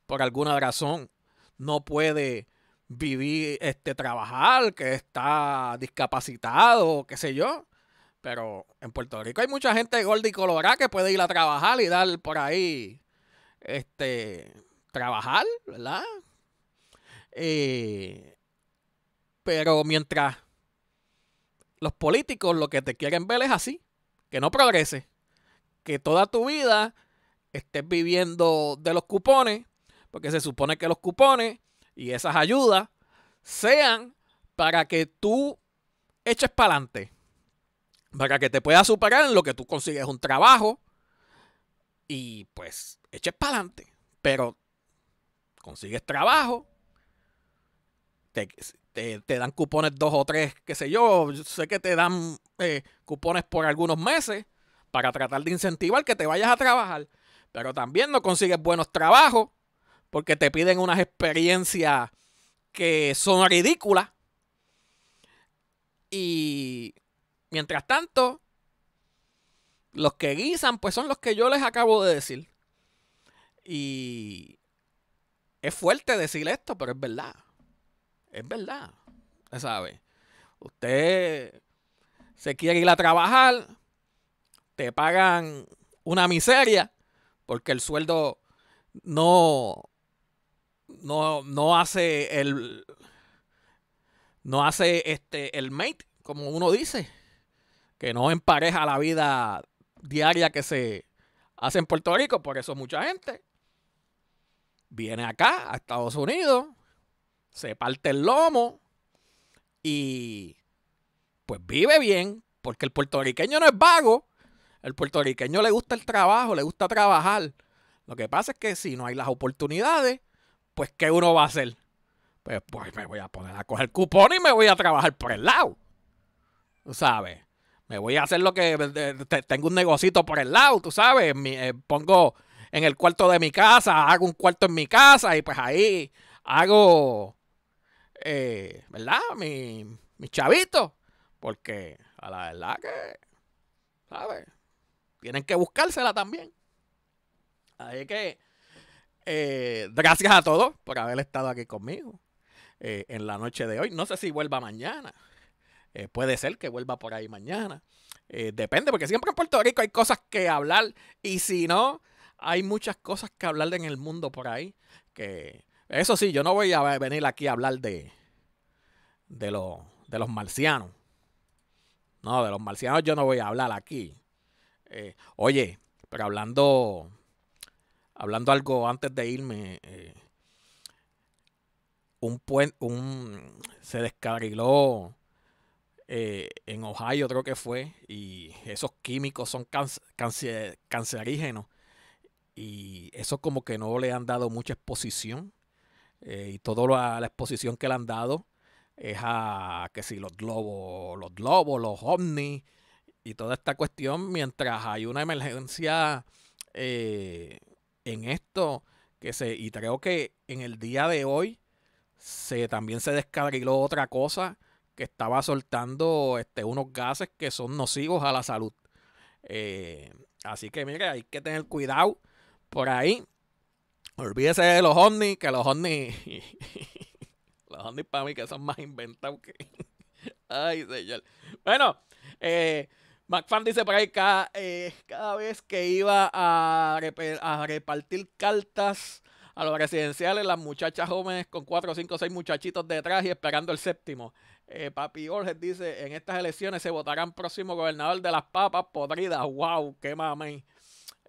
por alguna razón, no puede vivir, este, trabajar, que está discapacitado, qué sé yo. Pero en Puerto Rico hay mucha gente gold y colorada que puede ir a trabajar y dar por ahí, este, trabajar, ¿verdad? Eh, pero mientras los políticos lo que te quieren ver es así, que no progrese que toda tu vida estés viviendo de los cupones, porque se supone que los cupones y esas ayudas sean para que tú eches para adelante, para que te puedas superar en lo que tú consigues un trabajo y pues eches para adelante, pero consigues trabajo, te, te, dan cupones dos o tres, qué sé yo. sé que te dan eh, cupones por algunos meses para tratar de incentivar que te vayas a trabajar. Pero también no consigues buenos trabajos porque te piden unas experiencias que son ridículas. Y mientras tanto, los que guisan, pues son los que yo les acabo de decir. Y es fuerte decir esto, pero es verdad es verdad. sabe, Usted se quiere ir a trabajar, te pagan una miseria porque el sueldo no, no, no hace el no hace este el mate, como uno dice, que no empareja la vida diaria que se hace en Puerto Rico, por eso mucha gente viene acá a Estados Unidos se parte el lomo y pues vive bien, porque el puertorriqueño no es vago. El puertorriqueño le gusta el trabajo, le gusta trabajar. Lo que pasa es que si no hay las oportunidades, pues ¿qué uno va a hacer? Pues, pues me voy a poner a coger cupón y me voy a trabajar por el lado. ¿Tú sabes? Me voy a hacer lo que... Eh, eh, tengo un negocito por el lado, tú sabes. Eh, pongo en el cuarto de mi casa, hago un cuarto en mi casa y pues ahí hago eh, ¿verdad? Mi, mi chavito. Porque a la verdad que, ¿sabes? Tienen que buscársela también. Así que, eh, gracias a todos por haber estado aquí conmigo eh, en la noche de hoy. No sé si vuelva mañana. puede ser que vuelva por ahí mañana. depende, porque siempre en Puerto Rico hay cosas que hablar. Y si no, hay muchas cosas que hablar en el mundo por ahí. Que eso sí, yo no voy a venir aquí a hablar de, de, de los marcianos. No, de los marcianos yo no voy a hablar aquí. Eh, oye, pero hablando, hablando algo antes de irme, eh, un puente, un, se descarriló eh, en Ohio, creo que fue, y esos químicos son cancerígenos y eso como que no le han dado mucha exposición eh, y toda la, exposición que le han dado es a, que si los globos, los globos, los ovnis y toda esta cuestión, mientras hay una emergencia eh, en esto, que se, y creo que en el día de hoy se, también se descarriló otra cosa que estaba soltando este, unos gases que son nocivos a la salud. Eh, así que mire, hay que tener cuidado por ahí. Olvídese de los ovnis, que los ovnis. [laughs] los ovnis para mí que son más inventados que. [laughs] Ay, señor. Bueno, eh, McFan dice por ahí: cada, eh, cada vez que iba a, repartir cartas a los residenciales, las muchachas jóvenes con cuatro, cinco, seis muchachitos detrás y esperando el séptimo. Eh, papi Orges dice, en estas elecciones se votarán próximo gobernador de las papas podridas. ¡Wow! ¡Qué mames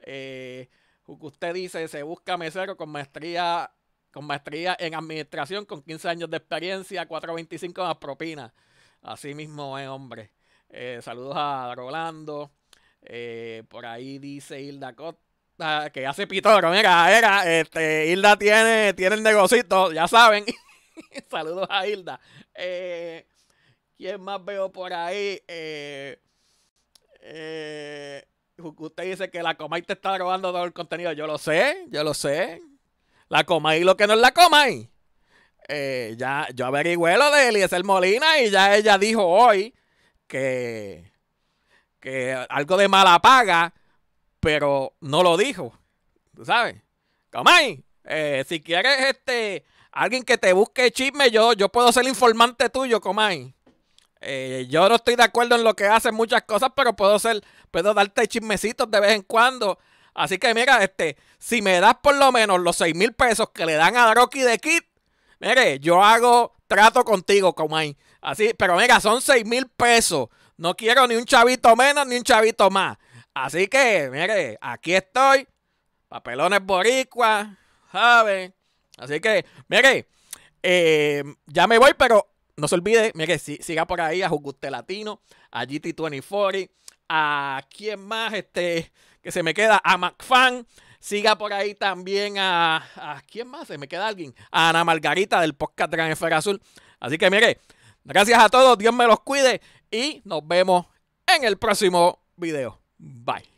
Eh, usted dice, se busca mesero con maestría, con maestría en administración, con 15 años de experiencia, 4.25 más propina. Así mismo es, hombre. Eh, saludos a Rolando. Eh, por ahí dice Hilda Costa, que hace pitoro. Mira, era, este, Hilda tiene, tiene el negocito, ya saben. [laughs] saludos a Hilda. Eh, ¿Quién más veo por ahí? Eh, eh, Usted dice que la Comay te está robando todo el contenido. Yo lo sé, yo lo sé. La Comay lo que no es la Comay. Eh, ya, yo averigüé lo de el Molina y ya ella dijo hoy que, que algo de mala paga, pero no lo dijo. ¿Tú sabes? Comay, eh, si quieres este, alguien que te busque chisme, yo, yo puedo ser informante tuyo, Comay. Eh, yo no estoy de acuerdo en lo que hacen muchas cosas, pero puedo ser, puedo darte chismecitos de vez en cuando. Así que mira, este, si me das por lo menos los seis mil pesos que le dan a Rocky de Kit mire, yo hago trato contigo, hay. Así, pero mira, son seis mil pesos. No quiero ni un chavito menos ni un chavito más. Así que, mire, aquí estoy. Papelones boricua, ¿sabes? Así que, mire, eh, ya me voy, pero no se olvide, mire, si, siga por ahí a Juguste Latino, a GT2040, a quién más este, que se me queda, a McFan. Siga por ahí también a, a quién más, se me queda alguien, a Ana Margarita del podcast Transfer Azul. Así que mire, gracias a todos, Dios me los cuide y nos vemos en el próximo video. Bye.